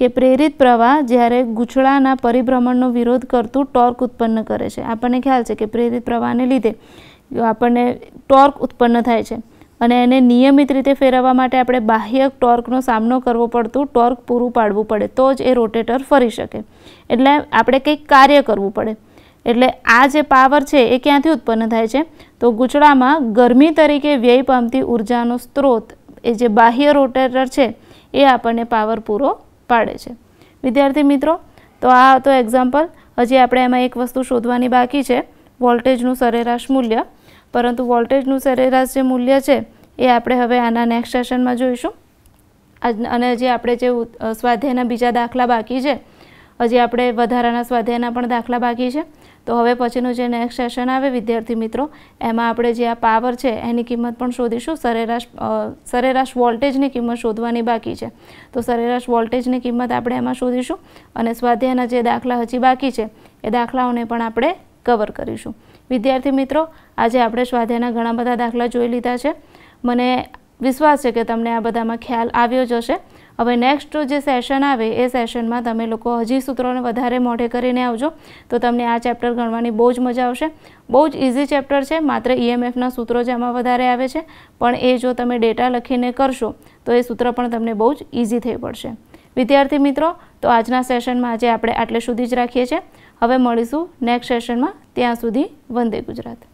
કે પ્રેરિત પ્રવાહ જ્યારે ગૂંચળાના પરિભ્રમણનો વિરોધ કરતું ટોર્ક ઉત્પન્ન કરે છે આપણને ખ્યાલ છે કે પ્રેરિત પ્રવાહને લીધે આપણને ટોર્ક ઉત્પન્ન થાય છે અને એને નિયમિત રીતે ફેરવવા માટે આપણે બાહ્ય ટોર્કનો સામનો કરવો પડતું ટોર્ક પૂરું પાડવું પડે તો જ એ રોટેટર ફરી શકે એટલે આપણે કંઈક કાર્ય કરવું પડે એટલે આ જે પાવર છે એ ક્યાંથી ઉત્પન્ન થાય છે તો ગૂંચળામાં ગરમી તરીકે વ્યય પામતી ઉર્જાનો સ્ત્રોત એ જે બાહ્ય રોટેટર છે એ આપણને પાવર પૂરો પાડે છે વિદ્યાર્થી મિત્રો તો આ હતો એક્ઝામ્પલ હજી આપણે એમાં એક વસ્તુ શોધવાની બાકી છે વોલ્ટેજનું સરેરાશ મૂલ્ય પરંતુ વોલ્ટેજનું સરેરાશ જે મૂલ્ય છે એ આપણે હવે આના નેક્સ્ટ સેશનમાં જોઈશું અને હજી આપણે જે સ્વાધ્યાયના બીજા દાખલા બાકી છે હજી આપણે વધારાના સ્વાધ્યાયના પણ દાખલા બાકી છે તો હવે પછીનું જે નેક્સ્ટ સેશન આવે વિદ્યાર્થી મિત્રો એમાં આપણે જે આ પાવર છે એની કિંમત પણ શોધીશું સરેરાશ સરેરાશ વોલ્ટેજની કિંમત શોધવાની બાકી છે તો સરેરાશ વોલ્ટેજની કિંમત આપણે એમાં શોધીશું અને સ્વાધ્યાયના જે દાખલા હજી બાકી છે એ દાખલાઓને પણ આપણે કવર કરીશું વિદ્યાર્થી મિત્રો આજે આપણે સ્વાધ્યાયના ઘણા બધા દાખલા જોઈ લીધા છે મને વિશ્વાસ છે કે તમને આ બધામાં ખ્યાલ આવ્યો જ હશે હવે નેક્સ્ટ જે સેશન આવે એ સેશનમાં તમે લોકો હજી સૂત્રોને વધારે મોઢે કરીને આવજો તો તમને આ ચેપ્ટર ગણવાની બહુ જ મજા આવશે બહુ જ ઇઝી ચેપ્ટર છે માત્ર ઈએમએફના e સૂત્રો જ આમાં વધારે આવે છે પણ એ જો તમે ડેટા લખીને કરશો તો એ સૂત્ર પણ તમને બહુ જ ઇઝી થઈ પડશે વિદ્યાર્થી મિત્રો તો આજના સેશનમાં આજે આપણે આટલે સુધી જ રાખીએ છીએ હવે મળીશું નેક્સ્ટ સેશનમાં ત્યાં સુધી વંદે ગુજરાત